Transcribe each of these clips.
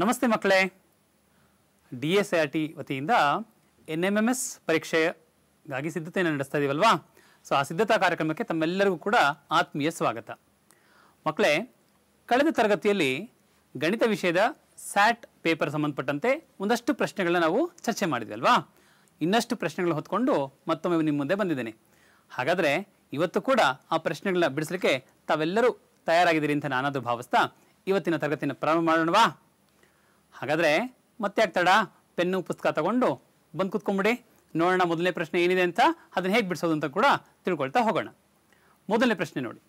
ನಮಸ್ತೆ ಮಕ್ಕಳೇ D S I R T ವತಿಯಿಂದ ಎನ್ ಎಮ್ ಎಮ್ ಎಸ್ ಪರೀಕ್ಷೆಗಾಗಿ ಸಿದ್ಧತೆಯನ್ನು ನಡೆಸ್ತಾ ಇದೀವಲ್ವಾ ಸೊ ಆ ಸಿದ್ಧತಾ ಕಾರ್ಯಕ್ರಮಕ್ಕೆ ತಮ್ಮೆಲ್ಲರಿಗೂ ಕೂಡ ಆತ್ಮೀಯ ಸ್ವಾಗತ ಮಕ್ಕಳೇ ಕಳೆದ ತರಗತಿಯಲ್ಲಿ ಗಣಿತ ವಿಷಯದ ಸ್ಯಾಟ್ ಪೇಪರ್ ಸಂಬಂಧಪಟ್ಟಂತೆ ಒಂದಷ್ಟು ಪ್ರಶ್ನೆಗಳನ್ನ ನಾವು ಚರ್ಚೆ ಮಾಡಿದ್ವಿ ಅಲ್ವಾ ಇನ್ನಷ್ಟು ಪ್ರಶ್ನೆಗಳು ಹೊತ್ಕೊಂಡು ಮತ್ತೊಮ್ಮೆ ನಿಮ್ಮ ಮುಂದೆ ಬಂದಿದ್ದೇನೆ ಹಾಗಾದರೆ ಇವತ್ತು ಕೂಡ ಆ ಪ್ರಶ್ನೆಗಳನ್ನ ಬಿಡಿಸಲಿಕ್ಕೆ ತಾವೆಲ್ಲರೂ ತಯಾರಾಗಿದ್ದೀರಿ ಅಂತ ನಾನಾದರೂ ಭಾವಿಸ್ತಾ ಇವತ್ತಿನ ತರಗತಿಯನ್ನು ಪ್ರಾರಂಭ ಮಾಡೋಣವಾ ಹಾಗಾದರೆ ಮತ್ತೆ ಆಗ್ತಾಡ ಪೆನ್ನು ಪುಸ್ತಕ ತಗೊಂಡು ಬಂದು ಕೂತ್ಕೊಂಬಿಡಿ ನೋಡೋಣ ಮೊದಲನೇ ಪ್ರಶ್ನೆ ಏನಿದೆ ಅಂತ ಅದನ್ನು ಹೇಗೆ ಬಿಡಿಸೋದು ಅಂತ ಕೂಡ ತಿಳ್ಕೊಳ್ತಾ ಹೋಗೋಣ ಮೊದಲನೇ ಪ್ರಶ್ನೆ ನೋಡಿ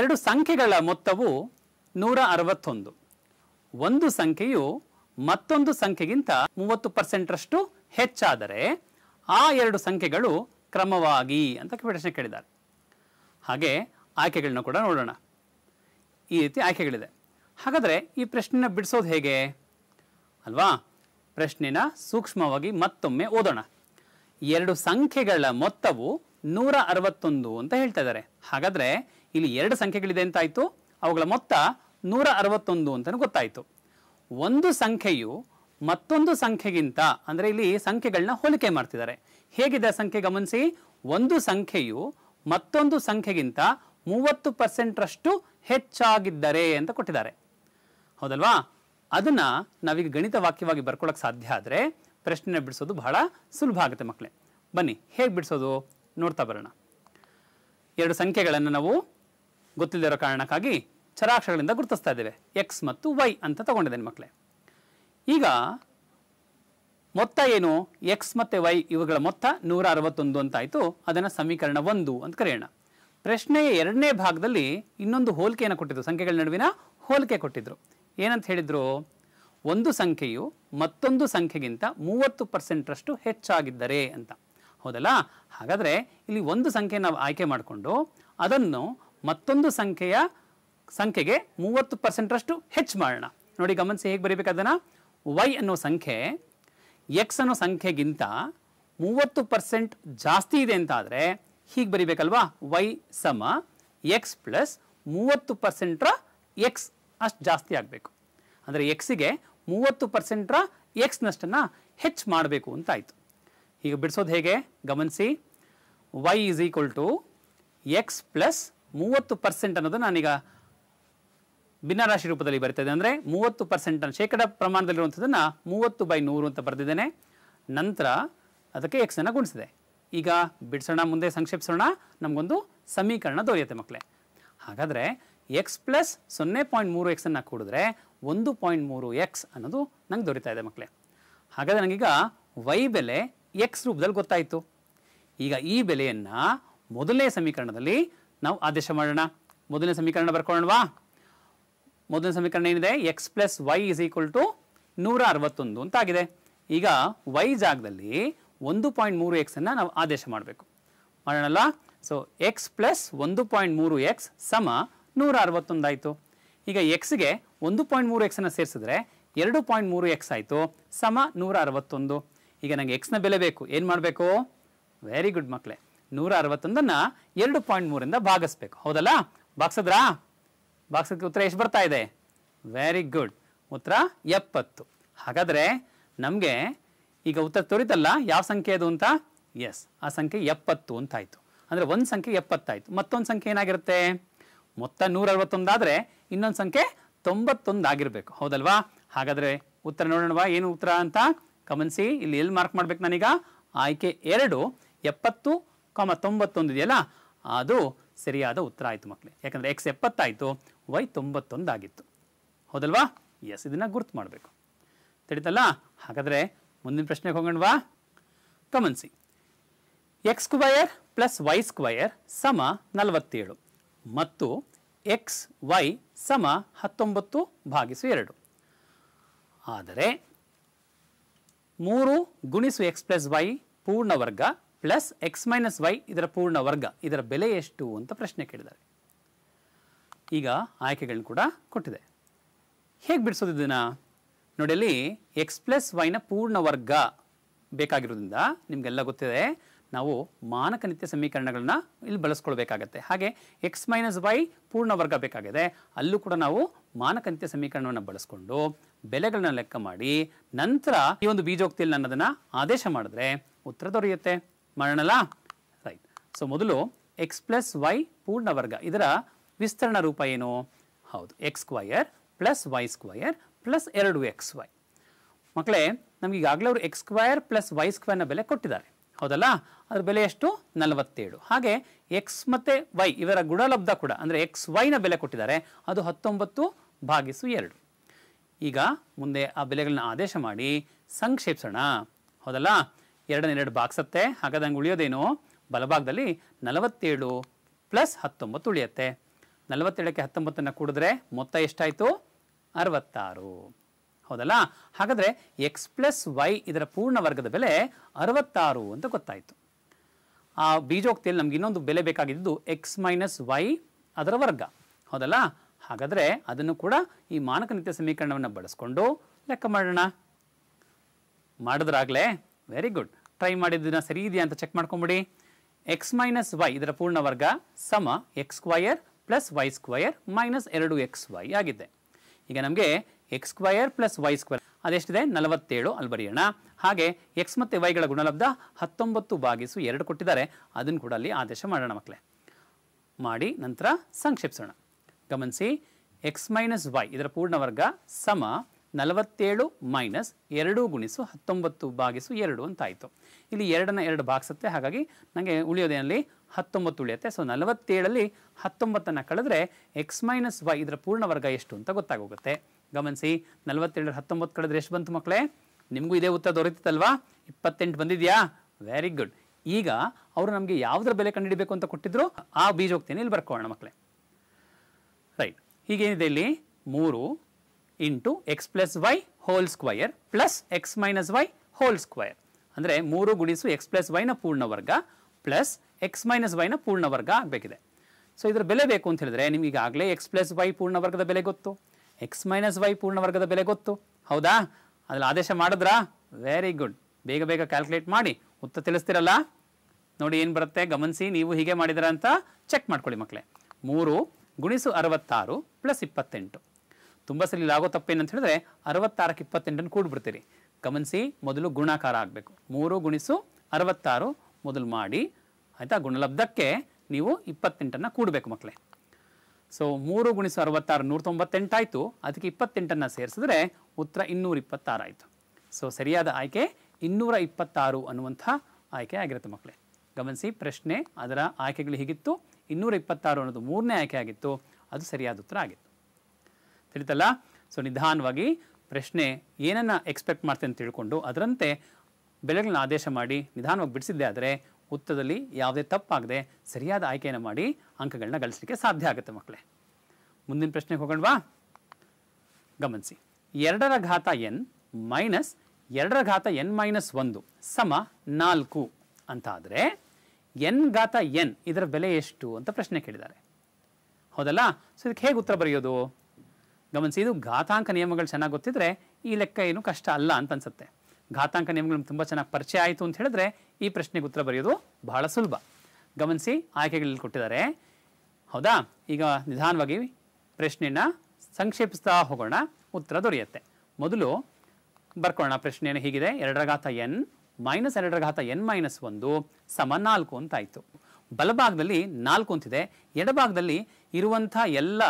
ಎರಡು ಸಂಖ್ಯೆಗಳ ಮೊತ್ತವು ನೂರ ಅರವತ್ತೊಂದು ಒಂದು ಸಂಖ್ಯೆಯು ಮತ್ತೊಂದು ಸಂಖ್ಯೆಗಿಂತ ಮೂವತ್ತು ಪರ್ಸೆಂಟ್ರಷ್ಟು ಹೆಚ್ಚಾದರೆ ಆ ಎರಡು ಸಂಖ್ಯೆಗಳು ಕ್ರಮವಾಗಿ ಅಂತ ಪ್ರಶ್ನೆ ಕೇಳಿದ್ದಾರೆ ಹಾಗೆ ಆಯ್ಕೆಗಳನ್ನ ಕೂಡ ನೋಡೋಣ ಈ ರೀತಿ ಆಯ್ಕೆಗಳಿದೆ ಹಾಗಾದರೆ ಈ ಪ್ರಶ್ನೆನ ಬಿಡಿಸೋದು ಹೇಗೆ ಅಲ್ವಾ ಪ್ರಶ್ನೆನ ಸೂಕ್ಷ್ಮವಾಗಿ ಮತ್ತೊಮ್ಮೆ ಓದೋಣ ಎರಡು ಸಂಖ್ಯೆಗಳ ಮೊತ್ತವು ನೂರ ಅರವತ್ತೊಂದು ಅಂತ ಹೇಳ್ತಾ ಇದ್ದಾರೆ ಹಾಗಾದರೆ ಇಲ್ಲಿ ಎರಡು ಸಂಖ್ಯೆಗಳಿದೆ ಅಂತಾಯಿತು ಅವುಗಳ ಮೊತ್ತ ನೂರ ಅರವತ್ತೊಂದು ಅಂತಲೂ ಗೊತ್ತಾಯಿತು ಒಂದು ಸಂಖ್ಯೆಯು ಮತ್ತೊಂದು ಸಂಖ್ಯೆಗಿಂತ ಅಂದರೆ ಇಲ್ಲಿ ಸಂಖ್ಯೆಗಳನ್ನ ಹೋಲಿಕೆ ಮಾಡ್ತಿದ್ದಾರೆ ಹೇಗಿದೆ ಸಂಖ್ಯೆ ಗಮನಿಸಿ ಒಂದು ಸಂಖ್ಯೆಯು ಮತ್ತೊಂದು ಸಂಖ್ಯೆಗಿಂತ ಮೂವತ್ತು ರಷ್ಟು ಹೆಚ್ಚಾಗಿದ್ದರೆ ಅಂತ ಕೊಟ್ಟಿದ್ದಾರೆ ಹೌದಲ್ವಾ ಅದನ್ನ ನಾವೀಗ ಗಣಿತ ವಾಕ್ಯವಾಗಿ ಬರ್ಕೊಳಕ್ ಸಾಧ್ಯ ಆದ್ರೆ ಪ್ರಶ್ನೆ ಬಿಡಿಸೋದು ಬಹಳ ಸುಲಭ ಆಗುತ್ತೆ ಮಕ್ಕಳೇ ಬನ್ನಿ ಹೇಗೆ ಬಿಡಿಸೋದು ನೋಡ್ತಾ ಬರೋಣ ಎರಡು ಸಂಖ್ಯೆಗಳನ್ನು ನಾವು ಗೊತ್ತಿಲ್ಲದಿರೋ ಕಾರಣಕ್ಕಾಗಿ ಚರಾಕ್ಷರಗಳಿಂದ ಗುರುತಿಸ್ತಾ ಇದ್ದೇವೆ ಎಕ್ಸ್ ಮತ್ತು ವೈ ಅಂತ ತಗೊಂಡಿದ್ದೇನೆ ಮಕ್ಕಳೇ ಈಗ ಮೊತ್ತ ಏನು ಎಕ್ಸ್ ಮತ್ತೆ ವೈ ಇವುಗಳ ಮೊತ್ತ ನೂರ ಅರವತ್ತೊಂದು ಅಂತ ಆಯ್ತು ಅದನ್ನ ಸಮೀಕರಣ ಒಂದು ಅಂತ ಕರೆಯೋಣ ಪ್ರಶ್ನೆಯ ಎರಡನೇ ಭಾಗದಲ್ಲಿ ಇನ್ನೊಂದು ಹೋಲಿಕೆಯನ್ನು ಕೊಟ್ಟಿದ್ರು ಸಂಖ್ಯೆಗಳ ನಡುವಿನ ಹೋಲಿಕೆ ಕೊಟ್ಟಿದ್ರು ಏನಂತ ಹೇಳಿದರು ಒಂದು ಸಂಖ್ಯೆಯು ಮತ್ತೊಂದು ಸಂಖ್ಯೆಗಿಂತ ಮೂವತ್ತು ಪರ್ಸೆಂಟ್ರಷ್ಟು ಹೆಚ್ಚಾಗಿದ್ದರೆ ಅಂತ ಹೌದಲ್ಲ ಹಾಗಾದರೆ ಇಲ್ಲಿ ಒಂದು ಸಂಖ್ಯೆ ನಾವು ಆಯ್ಕೆ ಮಾಡಿಕೊಂಡು ಅದನ್ನು ಮತ್ತೊಂದು ಸಂಖ್ಯೆಯ ಸಂಖ್ಯೆಗೆ ಮೂವತ್ತು ಪರ್ಸೆಂಟ್ರಷ್ಟು ಹೆಚ್ಚು ಮಾಡೋಣ ನೋಡಿ ಗಮನಿಸಿ ಹೇಗೆ ಬರೀಬೇಕಾದನ್ನು ವೈ ಅನ್ನೋ ಸಂಖ್ಯೆ ಎಕ್ಸ್ ಅನ್ನೋ ಸಂಖ್ಯೆಗಿಂತ ಮೂವತ್ತು ಪರ್ಸೆಂಟ್ ಜಾಸ್ತಿ ಇದೆ ಅಂತಾದರೆ ಹೀಗೆ ಬರೀಬೇಕಲ್ವಾ ವೈ ಸಮ ಎಕ್ಸ್ ಪ್ಲಸ್ ಮೂವತ್ತು ಪರ್ಸೆಂಟ್ರ ಎಕ್ಸ್ ಅಷ್ಟು ಜಾಸ್ತಿ ಆಗಬೇಕು ಅಂದರೆ ಎಕ್ಸಿಗೆ ಮೂವತ್ತು ಪರ್ಸೆಂಟ್ರ ಎಕ್ಸ್ನಷ್ಟನ್ನು ಹೆಚ್ಚು ಮಾಡಬೇಕು ಅಂತ ಆಯಿತು ಈಗ ಬಿಡಿಸೋದು ಹೇಗೆ ಗಮನಿಸಿ Y is equal to X plus ಮೂವತ್ತು ಪರ್ಸೆಂಟ್ ಅನ್ನೋದು ನಾನೀಗ ಭಿನ್ನರಾಶಿ ರೂಪದಲ್ಲಿ ಬರ್ತದೆ ಅಂದರೆ ಮೂವತ್ತು ಪರ್ಸೆಂಟ್ ಶೇಕಡ ಪ್ರಮಾಣದಲ್ಲಿರುವಂಥದ್ದನ್ನು ಮೂವತ್ತು ಬೈ ನೂರು ಅಂತ ಬರೆದಿದ್ದೇನೆ ನಂತರ ಅದಕ್ಕೆ ಎಕ್ಸ್ ಎಕ್ಸನ್ನು ಗುಣಿಸಿದೆ ಈಗ ಬಿಡಿಸೋಣ ಮುಂದೆ ಸಂಕ್ಷೇಪಿಸೋಣ ನಮಗೊಂದು ಸಮೀಕರಣ ದೊರೆಯುತ್ತೆ ಮಕ್ಕಳೇ ಹಾಗಾದರೆ ಎಕ್ಸ್ ಪ್ಲಸ್ ಸೊನ್ನೆ ಪಾಯಿಂಟ್ ಮೂರು ಎಕ್ಸನ್ನು ಕೂಡಿದ್ರೆ ಒಂದು ಪಾಯಿಂಟ್ ಮೂರು ಎಕ್ಸ್ ಅನ್ನೋದು ನಂಗೆ ದೊರೀತಾ ಇದೆ ಮಕ್ಕಳೇ ಹಾಗಾದರೆ ನನಗೀಗ ವೈ ಬೆಲೆ ಎಕ್ಸ್ ರೂಪದಲ್ಲಿ ಗೊತ್ತಾಯಿತು ಈಗ ಈ ಬೆಲೆಯನ್ನು ಮೊದಲನೇ ಸಮೀಕರಣದಲ್ಲಿ ನಾವು ಆದೇಶ ಮಾಡೋಣ ಮೊದಲನೇ ಸಮೀಕರಣ ಬರ್ಕೊಳ್ಳೋಣವಾ ಮೊದಲನೇ ಸಮೀಕರಣ ಏನಿದೆ X plus Y is equal to ನೂರ ಅರವತ್ತೊಂದು ಅಂತ ಆಗಿದೆ ಈಗ ವೈ ಜಾಗದಲ್ಲಿ ಒಂದು ಪಾಯಿಂಟ್ ಮೂರು ಎಕ್ಸನ್ನು ನಾವು ಆದೇಶ ಮಾಡಬೇಕು ಮಾಡೋಣಲ್ಲ ಸೊ ಎಕ್ಸ್ ಪ್ಲಸ್ ಒಂದು ಪಾಯಿಂಟ್ ಮೂರು ಎಕ್ಸ್ ಸಮ ನೂರ ಅರವತ್ತೊಂದಾಯಿತು ಈಗ ಎಕ್ಸ್ಗೆ ಒಂದು ಪಾಯಿಂಟ್ ಮೂರು ಎಕ್ಸನ್ನು ಸೇರಿಸಿದ್ರೆ ಎರಡು ಪಾಯಿಂಟ್ ಮೂರು ಎಕ್ಸ್ ಆಯಿತು ಸಮ ನೂರ ಅರವತ್ತೊಂದು ಈಗ ನನಗೆ ಎಕ್ಸ್ನ ಬೆಲೆ ಬೇಕು ಏನು ಮಾಡಬೇಕು ವೆರಿ ಗುಡ್ ಮಕ್ಕಳೇ ನೂರ ಅರವತ್ತೊಂದನ್ನು ಎರಡು ಪಾಯಿಂಟ್ ಮೂರಿಂದ ಭಾಗಿಸ್ಬೇಕು ಹೌದಲ್ಲ ಭಾಗಿಸಿದ್ರಾ ಬಾಗ್ಸೋದಕ್ಕೆ ಉತ್ತರ ಎಷ್ಟು ಬರ್ತಾ ಇದೆ ವೆರಿ ಗುಡ್ ಉತ್ತರ ಎಪ್ಪತ್ತು ಹಾಗಾದರೆ ನಮಗೆ ಈಗ ಉತ್ತರ ತೋರಿತಲ್ಲ ಯಾವ ಸಂಖ್ಯೆ ಅದು ಅಂತ ಎಸ್ ಆ ಸಂಖ್ಯೆ ಎಪ್ಪತ್ತು ಅಂತಾಯಿತು ಅಂದರೆ ಒಂದು ಸಂಖ್ಯೆ ಎಪ್ಪತ್ತಾಯಿತು ಮತ್ತೊಂದು ಸಂಖ್ಯೆ ಏನಾಗಿರುತ್ತೆ ಮೊತ್ತ ನೂರ ಅರವತ್ತೊಂದಾದರೆ ಇನ್ನೊಂದು ಸಂಖ್ಯೆ ತೊಂಬತ್ತೊಂದು ಆಗಿರಬೇಕು ಹೌದಲ್ವಾ ಹಾಗಾದರೆ ಉತ್ತರ ನೋಡೋಣವಾ ಏನು ಉತ್ತರ ಅಂತ ಗಮನಿಸಿ ಇಲ್ಲಿ ಎಲ್ಲಿ ಮಾರ್ಕ್ ಮಾಡ್ಬೇಕು ನಾನೀಗ ಆಯ್ಕೆ ಎರಡು ಎಪ್ಪತ್ತು ಕಮ ತೊಂಬತ್ತೊಂದು ಇದೆಯಲ್ಲ ಅದು ಸರಿಯಾದ ಉತ್ತರ ಆಯಿತು ಮಕ್ಕಳೇ ಯಾಕಂದರೆ ಎಕ್ಸ್ ಎಪ್ಪತ್ತಾಯಿತು ವೈ ತೊಂಬತ್ತೊಂದು ಆಗಿತ್ತು ಹೌದಲ್ವಾ ಎಸ್ ಇದನ್ನು ಗುರ್ತು ಮಾಡಬೇಕು ತಿಳಿತಲ್ಲ ಹಾಗಾದರೆ ಮುಂದಿನ ಪ್ರಶ್ನೆಗೆ ಹೋಗೋಣವಾ ಗಮನಿಸಿ X square plus Y square ಸಮ ನಲವತ್ತೇಳು ಮತ್ತು ಎಕ್ಸ್ ವೈ ಸಮ ಹತ್ತೊಂಬತ್ತು ಭಾಗಿಸು ಎರಡು ಆದರೆ ಮೂರು ಗುಣಿಸು ಎಕ್ಸ್ ಪ್ಲಸ್ ವೈ ಪೂರ್ಣ ವರ್ಗ ಪ್ಲಸ್ ಎಕ್ಸ್ ಮೈನಸ್ ವೈ ಇದರ ಪೂರ್ಣ ವರ್ಗ ಇದರ ಬೆಲೆ ಎಷ್ಟು ಅಂತ ಪ್ರಶ್ನೆ ಕೇಳಿದ್ದಾರೆ ಈಗ ಆಯ್ಕೆಗಳನ್ನ ಕೂಡ ಕೊಟ್ಟಿದೆ ಹೇಗೆ ಬಿಡಿಸೋದು ಇದನ್ನು ನೋಡಲಿ ಎಕ್ಸ್ ಪ್ಲಸ್ ವೈನ ಪೂರ್ಣ ವರ್ಗ ಬೇಕಾಗಿರೋದ್ರಿಂದ ನಿಮಗೆಲ್ಲ ಗೊತ್ತಿದೆ ನಾವು ಮಾನಕ ನಿತ್ಯ ಸಮೀಕರಣಗಳನ್ನ ಇಲ್ಲಿ ಬಳಸ್ಕೊಳ್ಬೇಕಾಗತ್ತೆ ಹಾಗೆ ಎಕ್ಸ್ ಮೈನಸ್ ವೈ ಪೂರ್ಣ ವರ್ಗ ಬೇಕಾಗಿದೆ ಅಲ್ಲೂ ಕೂಡ ನಾವು ಮಾನಕ ನಿತ್ಯ ಸಮೀಕರಣವನ್ನು ಬಳಸ್ಕೊಂಡು ಬೆಲೆಗಳನ್ನ ಲೆಕ್ಕ ಮಾಡಿ ನಂತರ ಈ ಒಂದು ಬೀಜೋಕ್ತಿಯಲ್ಲಿ ನಾನು ಅದನ್ನ ಆದೇಶ ಮಾಡಿದ್ರೆ ಉತ್ತರ ದೊರೆಯುತ್ತೆ ಮಾಡೋಣಲ್ಲ ರೈಟ್ ಸೊ ಮೊದಲು ಎಕ್ಸ್ ಪ್ಲಸ್ ವೈ ಪೂರ್ಣ ವರ್ಗ ಇದರ ವಿಸ್ತರಣ ರೂಪ ಏನು ಹೌದು X square plus Y square plus ಎರಡು ಎಕ್ಸ್ ವೈ ಮಕ್ಕಳೇ ನಮಗೀಗಾಗಲೇ ಅವರು ಎಕ್ಸ್ ಸ್ಕ್ವಯರ್ ಪ್ಲಸ್ ವೈ ಸ್ಕ್ವಯರ್ನ ಬೆಲೆ ಕೊಟ್ಟಿದ್ದಾರೆ ಹೌದಲ್ಲ ಅದ್ರ ಬೆಲೆ ಎಷ್ಟು ನಲವತ್ತೇಳು ಹಾಗೆ ಎಕ್ಸ್ ಮತ್ತು ವೈ ಇವರ ಗುಣಲಬ್ಧ ಕೂಡ ಅಂದರೆ ಎಕ್ಸ್ ವೈನ ಬೆಲೆ ಕೊಟ್ಟಿದ್ದಾರೆ ಅದು ಹತ್ತೊಂಬತ್ತು ಭಾಗಿಸು ಎರಡು ಈಗ ಮುಂದೆ ಆ ಬೆಲೆಗಳನ್ನ ಆದೇಶ ಮಾಡಿ ಸಂಕ್ಷೇಪಿಸೋಣ ಹೌದಲ್ಲ ಎರಡನ್ನೆರಡು ಬಾಗ್ಸತ್ತೆ ಹಾಗಾದಂಗೆ ಉಳಿಯೋದೇನು ಬಲಭಾಗದಲ್ಲಿ ನಲವತ್ತೇಳು ಪ್ಲಸ್ ಹತ್ತೊಂಬತ್ತು ಉಳಿಯತ್ತೆ ನಲವತ್ತೇಳಕ್ಕೆ ಹತ್ತೊಂಬತ್ತನ್ನು ಕೂಡಿದ್ರೆ ಮೊತ್ತ ಎಷ್ಟಾಯಿತು ಅರವತ್ತಾರು ಹೌದಲ್ಲ ಹಾಗಾದರೆ ಎಕ್ಸ್ ಪ್ಲಸ್ ವೈ ಇದರ ಪೂರ್ಣ ವರ್ಗದ ಬೆಲೆ ಅರವತ್ತಾರು ಅಂತ ಗೊತ್ತಾಯಿತು ಆ ಬೀಜೋಕ್ತಿಯಲ್ಲಿ ನಮ್ಗೆ ಇನ್ನೊಂದು ಬೆಲೆ ಬೇಕಾಗಿದ್ದು ಎಕ್ಸ್ ಮೈನಸ್ ವೈ ಅದರ ವರ್ಗ ಹೌದಲ್ಲ ಹಾಗಾದರೆ ಅದನ್ನು ಕೂಡ ಈ ಮಾನಕ ನಿತ್ಯ ಸಮೀಕರಣವನ್ನು ಬಳಸ್ಕೊಂಡು ಲೆಕ್ಕ ಮಾಡೋಣ ಮಾಡಿದ್ರಾಗಲೇ ವೆರಿ ಗುಡ್ ಟ್ರೈ ಮಾಡಿದ್ದನ್ನ ಸರಿ ಇದೆಯಾ ಅಂತ ಚೆಕ್ ಮಾಡ್ಕೊಂಬಿಡಿ ಎಕ್ಸ್ ಮೈನಸ್ ವೈ ಇದರ ಪೂರ್ಣ ವರ್ಗ ಸಮ X square plus Y square minus ಎರಡು ಎಕ್ಸ್ ವೈ ಆಗಿದೆ ಈಗ ನಮಗೆ X square plus Y square ಅದೆಷ್ಟಿದೆ ನಲವತ್ತೇಳು ಅಲ್ಲಿ ಬರೆಯೋಣ ಹಾಗೆ ಎಕ್ಸ್ ಮತ್ತು ವೈಗಳ ಗುಣಲಬ್ಧ ಹತ್ತೊಂಬತ್ತು ಬಾಗಿಸು ಎರಡು ಕೊಟ್ಟಿದ್ದಾರೆ ಅದನ್ನು ಕೂಡ ಅಲ್ಲಿ ಆದೇಶ ಮಾಡೋಣ ಮಕ್ಕಳೇ ಮಾಡಿ ನಂತರ ಸಂಕ್ಷೇಪಿಸೋಣ ಗಮನಿಸಿ ಎಕ್ಸ್ ಮೈನಸ್ ವೈ ಇದರ ಪೂರ್ಣ ವರ್ಗ ಸಮ ನಲವತ್ತೇಳು ಮೈನಸ್ ಎರಡು ಗುಣಿಸು ಹತ್ತೊಂಬತ್ತು ಬಾಗಿಸು ಎರಡು ಅಂತಾಯಿತು ಇಲ್ಲಿ ಎರಡನ್ನ ಎರಡು ಭಾಗಿಸುತ್ತೆ ಹಾಗಾಗಿ ನನಗೆ ಉಳಿಯೋದೇನಲ್ಲಿ ಹತ್ತೊಂಬತ್ತು ಉಳಿಯುತ್ತೆ ಸೊ ನಲವತ್ತೇಳಲ್ಲಿ ಹತ್ತೊಂಬತ್ತನ್ನು ಕಳೆದ್ರೆ ಎಕ್ಸ್ ಮೈನಸ್ ವೈ ಇದರ ಪೂರ್ಣ ವರ್ಗ ಎಷ್ಟು ಅಂತ ಗೊತ್ತಾಗೋಗುತ್ತೆ ಗಮನಿಸಿ ನಲವತ್ತೆರಡು ಹತ್ತೊಂಬತ್ತು ಕಳೆದ್ರೆ ಎಷ್ಟು ಬಂತು ಮಕ್ಕಳೇ ನಿಮಗೂ ಇದೇ ಉತ್ತರ ದೊರೆತಿತ್ತಲ್ವಾ ಇಪ್ಪತ್ತೆಂಟು ಬಂದಿದೆಯಾ ವೆರಿ ಗುಡ್ ಈಗ ಅವರು ನಮಗೆ ಯಾವುದರ ಬೆಲೆ ಕಂಡುಹಿಡಬೇಕು ಅಂತ ಕೊಟ್ಟಿದ್ರು ಆ ಬೀಜ ಹೋಗ್ತೀನಿ ಇಲ್ಲಿ ಬರ್ಕೋಣ ಮಕ್ಕಳೇ ರೈಟ್ ಈಗೇನಿದೆ ಇಲ್ಲಿ ಮೂರು into X plus Y whole square plus X minus Y whole square ಅಂದರೆ ಮೂರು ಗುಣಿಸು ಎಕ್ಸ್ ಪ್ಲಸ್ ವೈನ ಪೂರ್ಣ ವರ್ಗ ಪ್ಲಸ್ ಎಕ್ಸ್ ಮೈನಸ್ ವೈನ ಪೂರ್ಣ ವರ್ಗ ಆಗಬೇಕಿದೆ ಸೊ ಇದರ ಬೆಲೆ ಬೇಕು ಅಂತ ಹೇಳಿದ್ರೆ ನಿಮಗೆ ಆಗಲೇ ಎಕ್ಸ್ ಪ್ಲಸ್ ವೈ ಪೂರ್ಣ ವರ್ಗದ ಬೆಲೆ ಗೊತ್ತು ಎಕ್ಸ್ ಮೈನಸ್ ವೈ ಪೂರ್ಣ ವರ್ಗದ ಬೆಲೆ ಗೊತ್ತು ಹೌದಾ ಅದ್ರಲ್ಲಿ ಆದೇಶ ಮಾಡಿದ್ರಾ ವೆರಿ ಗುಡ್ ಬೇಗ ಬೇಗ ಕ್ಯಾಲ್ಕುಲೇಟ್ ಮಾಡಿ ಉತ್ತರ ತಿಳಿಸ್ತಿರಲ್ಲ ನೋಡಿ ಏನು ಬರುತ್ತೆ ಗಮನಿಸಿ ನೀವು ಹೀಗೆ ಮಾಡಿದ್ರ ಅಂತ ಚೆಕ್ ಮಾಡ್ಕೊಳ್ಳಿ ಮಕ್ಕಳೇ ಮೂರು ಗುಣಿಸು ಅರವತ್ತಾರು ಪ್ಲಸ್ ಇಪ್ಪತ್ತೆಂಟು ತುಂಬ ಸಲ ಆಗೋ ತಪ್ಪೇನಂತ ಹೇಳಿದ್ರೆ ಅರವತ್ತಾರಕ್ಕೆ ಇಪ್ಪತ್ತೆಂಟನ್ನು ಕೂಡ್ಬಿಡ್ತೀರಿ ಗಮನಿಸಿ ಮೊದಲು ಗುಣಾಕಾರ ಆಗಬೇಕು ಮೂರು ಗುಣಿಸು ಅರವತ್ತಾರು ಮೊದಲು ಮಾಡಿ ಆಯಿತಾ ಗುಣಲಬ್ಧಕ್ಕೆ ನೀವು ಇಪ್ಪತ್ತೆಂಟನ್ನು ಕೂಡಬೇಕು ಮಕ್ಕಳೇ ಸೊ ಮೂರು ಗುಣಿಸು ಅರವತ್ತಾರು ನೂರ ತೊಂಬತ್ತೆಂಟಾಯಿತು ಅದಕ್ಕೆ ಇಪ್ಪತ್ತೆಂಟನ್ನು ಸೇರಿಸಿದ್ರೆ ಉತ್ತರ ಇನ್ನೂರ ಇಪ್ಪತ್ತಾರಾಯಿತು ಸೊ ಸರಿಯಾದ ಆಯ್ಕೆ ಇನ್ನೂರ ಇಪ್ಪತ್ತಾರು ಅನ್ನುವಂಥ ಆಯ್ಕೆ ಆಗಿರುತ್ತೆ ಮಕ್ಕಳೇ ಗಮನಿಸಿ ಪ್ರಶ್ನೆ ಅದರ ಆಯ್ಕೆಗಳು ಹೀಗಿತ್ತು ಇನ್ನೂರ ಇಪ್ಪತ್ತಾರು ಅನ್ನೋದು ಮೂರನೇ ಆಯ್ಕೆ ಆಗಿತ್ತು ಅದು ಸರಿಯಾದ ಉತ್ತರ ಆಗಿತ್ತು ತಿಳಿತಲ್ಲ ಸೊ ನಿಧಾನವಾಗಿ ಪ್ರಶ್ನೆ ಏನನ್ನು ಎಕ್ಸ್ಪೆಕ್ಟ್ ಮಾಡ್ತೇನೆ ತಿಳ್ಕೊಂಡು ಅದರಂತೆ ಬೆಲೆಗಳನ್ನ ಆದೇಶ ಮಾಡಿ ನಿಧಾನವಾಗಿ ಬಿಡಿಸಿದ್ದೆ ಆದರೆ ಉತ್ತರದಲ್ಲಿ ಯಾವುದೇ ತಪ್ಪಾಗದೆ ಸರಿಯಾದ ಆಯ್ಕೆಯನ್ನು ಮಾಡಿ ಅಂಕಗಳನ್ನ ಗಳಿಸಲಿಕ್ಕೆ ಸಾಧ್ಯ ಆಗುತ್ತೆ ಮಕ್ಕಳೇ ಮುಂದಿನ ಪ್ರಶ್ನೆಗೆ ಹೋಗೋಣವಾ ಗಮನಿಸಿ ಎರಡರ ಘಾತ ಎನ್ ಮೈನಸ್ ಎರಡರ ಘಾತ ಎನ್ ಮೈನಸ್ ಒಂದು ಸಮ ನಾಲ್ಕು ಅಂತ ಆದರೆ ಎನ್ ಘಾತ ಎನ್ ಇದರ ಬೆಲೆ ಎಷ್ಟು ಅಂತ ಪ್ರಶ್ನೆ ಕೇಳಿದ್ದಾರೆ ಹೌದಲ್ಲ ಸೊ ಇದಕ್ಕೆ ಹೇಗೆ ಉತ್ತರ ಬರೆಯೋದು ಗಮನಿಸಿ ಇದು ಘಾತಾಂಕ ನಿಯಮಗಳು ಚೆನ್ನಾಗಿ ಗೊತ್ತಿದ್ರೆ ಈ ಲೆಕ್ಕ ಏನು ಕಷ್ಟ ಅಲ್ಲ ಅಂತ ಅನ್ಸುತ್ತೆ ಘಾತಾಂಕ ನಿಯಮಗಳನ್ನು ತುಂಬ ಚೆನ್ನಾಗಿ ಪರಿಚಯ ಆಯಿತು ಅಂತ ಹೇಳಿದ್ರೆ ಈ ಪ್ರಶ್ನೆಗೆ ಉತ್ತರ ಬರೆಯೋದು ಬಹಳ ಸುಲಭ ಗಮನಿಸಿ ಆಯ್ಕೆಗಳಲ್ಲಿ ಕೊಟ್ಟಿದ್ದಾರೆ ಹೌದಾ ಈಗ ನಿಧಾನವಾಗಿ ಪ್ರಶ್ನೆಯನ್ನು ಸಂಕ್ಷೇಪಿಸ್ತಾ ಹೋಗೋಣ ಉತ್ತರ ದೊರೆಯುತ್ತೆ ಮೊದಲು ಬರ್ಕೊಳ್ಳೋಣ ಪ್ರಶ್ನೆಯನ್ನು ಹೀಗಿದೆ ಎರಡರ ಘಾತ ಎನ್ ಮೈನಸ್ ಎರಡರ ಘಾತ ಎನ್ ಮೈನಸ್ ಒಂದು ಸಮ ನಾಲ್ಕು ಅಂತಾಯಿತು ಬಲಭಾಗದಲ್ಲಿ ನಾಲ್ಕು ಅಂತಿದೆ ಎಡಭಾಗದಲ್ಲಿ ಇರುವಂಥ ಎಲ್ಲ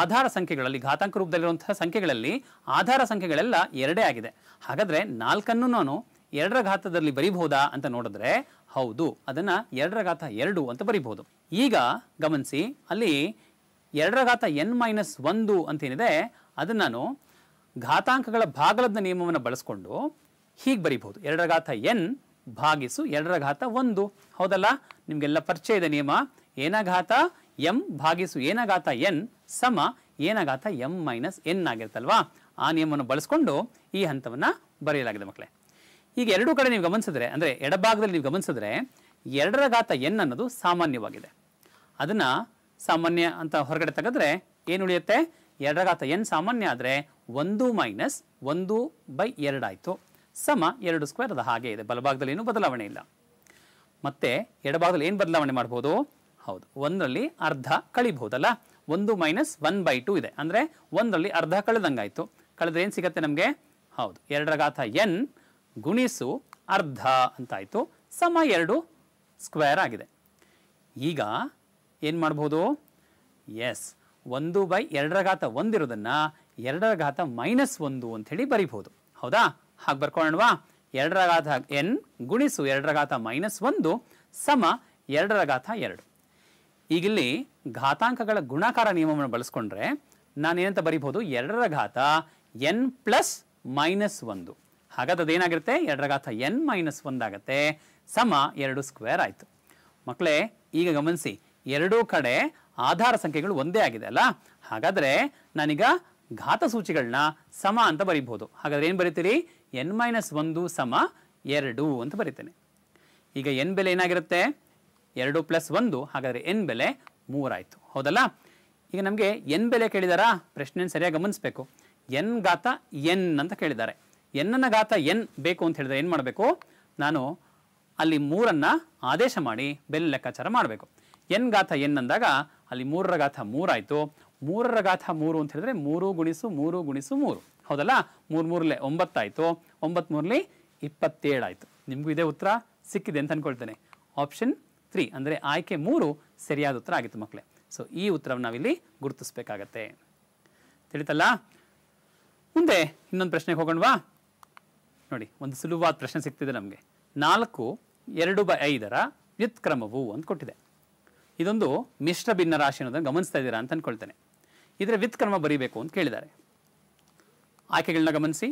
ಆಧಾರ ಸಂಖ್ಯೆಗಳಲ್ಲಿ ಘಾತಾಂಕ ರೂಪದಲ್ಲಿರುವಂತಹ ಸಂಖ್ಯೆಗಳಲ್ಲಿ ಆಧಾರ ಸಂಖ್ಯೆಗಳೆಲ್ಲ ಎರಡೇ ಆಗಿದೆ ಹಾಗಾದರೆ ನಾಲ್ಕನ್ನು ನಾನು ಎರಡರ ಘಾತದಲ್ಲಿ ಬರಿಬಹುದಾ ಅಂತ ನೋಡಿದ್ರೆ ಹೌದು ಅದನ್ನು ಎರಡರ ಘಾತ ಎರಡು ಅಂತ ಬರಿಬಹುದು ಈಗ ಗಮನಿಸಿ ಅಲ್ಲಿ ಎರಡರ ಘಾತ ಎನ್ ಮೈನಸ್ ಒಂದು ಅಂತೇನಿದೆ ಅದನ್ನು ನಾನು ಘಾತಾಂಕಗಳ ಭಾಗಲದ ನಿಯಮವನ್ನು ಬಳಸ್ಕೊಂಡು ಹೀಗೆ ಬರಿಬಹುದು ಎರಡರ ಘಾತ ಎನ್ ಭಾಗಿಸು ಎರಡರ ಘಾತ ಒಂದು ಹೌದಲ್ಲ ನಿಮಗೆಲ್ಲ ಪರಿಚಯ ಇದೆ ನಿಯಮ ಏನ ಘಾತ ಎಂ ಭಾಗಿಸು ಏನಾಗಾತ ಎನ್ ಸಮ ಏನಾಗಾತ ಎಂ ಮೈನಸ್ ಎನ್ ಆಗಿರುತ್ತಲ್ವಾ ಆ ನಿಯಮವನ್ನು ಬಳಸ್ಕೊಂಡು ಈ ಹಂತವನ್ನು ಬರೆಯಲಾಗಿದೆ ಮಕ್ಕಳೇ ಈಗ ಎರಡೂ ಕಡೆ ನೀವು ಗಮನಿಸಿದ್ರೆ ಅಂದರೆ ಎಡಭಾಗದಲ್ಲಿ ನೀವು ಗಮನಿಸಿದ್ರೆ ಎರಡರ ಘಾತ ಎನ್ ಅನ್ನೋದು ಸಾಮಾನ್ಯವಾಗಿದೆ ಅದನ್ನು ಸಾಮಾನ್ಯ ಅಂತ ಹೊರಗಡೆ ತೆಗೆದ್ರೆ ಏನು ಉಳಿಯುತ್ತೆ ಎರಡರ ಘಾತ ಎನ್ ಸಾಮಾನ್ಯ ಆದರೆ ಒಂದು ಮೈನಸ್ ಒಂದು ಬೈ ಎರಡಾಯಿತು ಸಮ ಎರಡು ಸ್ಕ್ವೇರ್ ಅದು ಹಾಗೆ ಇದೆ ಬಲಭಾಗದಲ್ಲಿ ಏನು ಬದಲಾವಣೆ ಇಲ್ಲ ಮತ್ತೆ ಎಡಭಾಗದಲ್ಲಿ ಏನು ಬದಲಾವಣೆ ಮಾಡ್ಬೋದು ಹೌದು ಒಂದರಲ್ಲಿ ಅರ್ಧ ಕಳಿಬಹುದಲ್ಲ ಒಂದು ಮೈನಸ್ ಒನ್ ಬೈ ಟು ಇದೆ ಅಂದರೆ ಒಂದರಲ್ಲಿ ಅರ್ಧ ಕಳೆದಂಗಾಯಿತು ಕಳೆದ್ರೆ ಏನು ಸಿಗುತ್ತೆ ನಮಗೆ ಹೌದು ಎರಡರ ಗಾಥ ಎನ್ ಗುಣಿಸು ಅರ್ಧ ಅಂತಾಯಿತು ಸಮ ಎರಡು ಸ್ಕ್ವೇರ್ ಆಗಿದೆ ಈಗ ಏನು ಮಾಡ್ಬೋದು ಎಸ್ ಒಂದು ಬೈ ಎರಡರ ಘಾತ ಒಂದಿರೋದನ್ನು ಎರಡರ ಘಾತ ಮೈನಸ್ ಒಂದು ಹೇಳಿ ಬರಿಬಹುದು ಹೌದಾ ಹಾಗೆ ಬರ್ಕೊಳ್ಳೋಣವಾ ಎರಡರ ಘಾತ ಎನ್ ಗುಣಿಸು ಎರಡರ ಘಾತ ಮೈನಸ್ ಒಂದು ಸಮ ಎರಡರ ಘಾತ ಎರಡು ಈಗಿಲ್ಲಿ ಘಾತಾಂಕಗಳ ಗುಣಾಕಾರ ನಿಯಮವನ್ನು ಬಳಸ್ಕೊಂಡ್ರೆ ನಾನೇನಂತ ಬರಿಬೋದು ಎರಡರ ಘಾತ ಎನ್ ಪ್ಲಸ್ ಮೈನಸ್ ಒಂದು ಹಾಗಾದ್ರೆ ಅದೇನಾಗಿರುತ್ತೆ ಎರಡರ ಘಾತ ಎನ್ ಮೈನಸ್ ಒಂದಾಗತ್ತೆ ಸಮ ಎರಡು ಸ್ಕ್ವೇರ್ ಆಯಿತು ಮಕ್ಕಳೇ ಈಗ ಗಮನಿಸಿ ಎರಡೂ ಕಡೆ ಆಧಾರ ಸಂಖ್ಯೆಗಳು ಒಂದೇ ಆಗಿದೆ ಅಲ್ಲ ಹಾಗಾದರೆ ನಾನೀಗ ಘಾತ ಸೂಚಿಗಳನ್ನ ಸಮ ಅಂತ ಬರೀಬಹುದು ಹಾಗಾದ್ರೆ ಏನು ಬರೀತೀರಿ ಎನ್ ಮೈನಸ್ ಒಂದು ಸಮ ಎರಡು ಅಂತ ಬರಿತೇನೆ ಈಗ ಎನ್ ಬೆಲೆ ಏನಾಗಿರುತ್ತೆ ಎರಡು ಪ್ಲಸ್ ಒಂದು ಹಾಗಾದರೆ ಎನ್ ಬೆಲೆ ಮೂರಾಯಿತು ಹೌದಲ್ಲ ಈಗ ನಮಗೆ ಎನ್ ಬೆಲೆ ಕೇಳಿದಾರಾ ಪ್ರಶ್ನೆ ಸರಿಯಾಗಿ ಗಮನಿಸ್ಬೇಕು ಎನ್ ಗಾತ ಎನ್ ಅಂತ ಕೇಳಿದ್ದಾರೆ ಎನ್ನ ಗಾತ ಎನ್ ಬೇಕು ಅಂತ ಹೇಳಿದರೆ ಏನು ಮಾಡಬೇಕು ನಾನು ಅಲ್ಲಿ ಮೂರನ್ನು ಆದೇಶ ಮಾಡಿ ಬೆಲೆ ಲೆಕ್ಕಾಚಾರ ಮಾಡಬೇಕು ಎನ್ ಗಾತ ಎನ್ ಅಂದಾಗ ಅಲ್ಲಿ ಮೂರರ ಗಾಥ ಮೂರಾಯಿತು ಮೂರರ ಗಾಥ ಮೂರು ಅಂತ ಹೇಳಿದ್ರೆ ಮೂರು ಗುಣಿಸು ಮೂರು ಗುಣಿಸು ಮೂರು ಹೌದಲ್ಲ ಮೂರು ಮೂರಲೆ ಒಂಬತ್ತಾಯಿತು ಒಂಬತ್ತು ಮೂರಲ್ಲಿ ಇಪ್ಪತ್ತೇಳಾಯಿತು ನಿಮಗೂ ಇದೇ ಉತ್ತರ ಸಿಕ್ಕಿದೆ ಅಂತ ಅಂದ್ಕೊಳ್ತೇನೆ ಆಪ್ಷನ್ ತ್ರೀ ಅಂದರೆ ಆಯ್ಕೆ ಮೂರು ಸರಿಯಾದ ಉತ್ತರ ಆಗಿತ್ತು ಮಕ್ಕಳೇ ಸೊ ಈ ಉತ್ತರವನ್ನು ನಾವಿಲ್ಲಿ ಗುರುತಿಸ್ಬೇಕಾಗತ್ತೆ ತಿಳಿತಲ್ಲ ಮುಂದೆ ಇನ್ನೊಂದು ಪ್ರಶ್ನೆಗೆ ಹೋಗೋಣವಾ ನೋಡಿ ಒಂದು ಸುಲಭವಾದ ಪ್ರಶ್ನೆ ಸಿಗ್ತಿದೆ ನಮಗೆ ನಾಲ್ಕು ಎರಡು ಬೈ ಐದರ ವ್ಯುತ್ಕ್ರಮವು ಅಂತ ಕೊಟ್ಟಿದೆ ಇದೊಂದು ಮಿಶ್ರ ಭಿನ್ನ ರಾಶಿ ಅನ್ನೋದನ್ನು ಗಮನಿಸ್ತಾ ಇದ್ದೀರಾ ಅಂತ ಅಂದ್ಕೊಳ್ತೇನೆ ಇದರ ವ್ಯುತ್ಕ್ರಮ ಬರೀಬೇಕು ಅಂತ ಕೇಳಿದ್ದಾರೆ ಆಯ್ಕೆಗಳನ್ನ ಗಮನಿಸಿ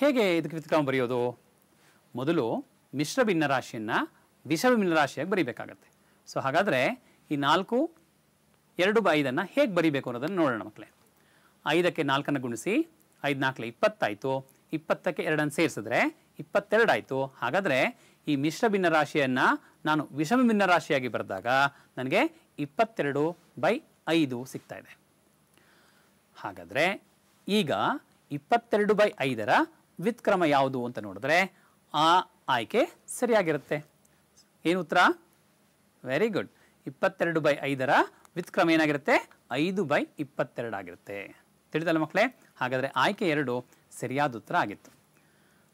ಹೇಗೆ ಇದಕ್ಕೆ ವ್ಯುತ್ಕ್ರಮ ಬರೆಯೋದು ಮೊದಲು ಮಿಶ್ರ ಭಿನ್ನ ರಾಶಿಯನ್ನು ದಿಶವು ರಾಶಿಯಾಗಿ ಬರೀಬೇಕಾಗತ್ತೆ ಸೊ ಹಾಗಾದರೆ ಈ ನಾಲ್ಕು ಎರಡು ಬೈ ಐದನ್ನು ಹೇಗೆ ಬರೀಬೇಕು ಅನ್ನೋದನ್ನು ನೋಡೋಣ ಮಕ್ಕಳೇ ಐದಕ್ಕೆ ನಾಲ್ಕನ್ನು ಗುಣಿಸಿ ಐದು ನಾಲ್ಕು ಇಪ್ಪತ್ತಾಯಿತು ಇಪ್ಪತ್ತಕ್ಕೆ ಎರಡನ್ನು ಸೇರಿಸಿದ್ರೆ ಇಪ್ಪತ್ತೆರಡು ಆಯಿತು ಹಾಗಾದರೆ ಈ ಮಿಶ್ರ ಭಿನ್ನ ರಾಶಿಯನ್ನು ನಾನು ವಿಷಮ ಭಿನ್ನ ರಾಶಿಯಾಗಿ ಬರೆದಾಗ ನನಗೆ ಇಪ್ಪತ್ತೆರಡು ಬೈ ಐದು ಸಿಗ್ತಾ ಇದೆ ಹಾಗಾದರೆ ಈಗ ಇಪ್ಪತ್ತೆರಡು ಬೈ ಐದರ ವ್ಯುತ್ಕ್ರಮ ಯಾವುದು ಅಂತ ನೋಡಿದ್ರೆ ಆ ಆಯ್ಕೆ ಸರಿಯಾಗಿರುತ್ತೆ ಏನು ಉತ್ತರ ವೆರಿ ಗುಡ್ ಇಪ್ಪತ್ತೆರಡು ಬೈ ಐದರ ವ್ಯುತ್ಕ್ರಮ ಏನಾಗಿರುತ್ತೆ ಐದು ಬೈ ಇಪ್ಪತ್ತೆರಡು ಆಗಿರುತ್ತೆ ತಿಳಿದಲ್ಲ ಮಕ್ಕಳೇ ಹಾಗಾದರೆ ಆಯ್ಕೆ ಎರಡು ಸರಿಯಾದ ಉತ್ತರ ಆಗಿತ್ತು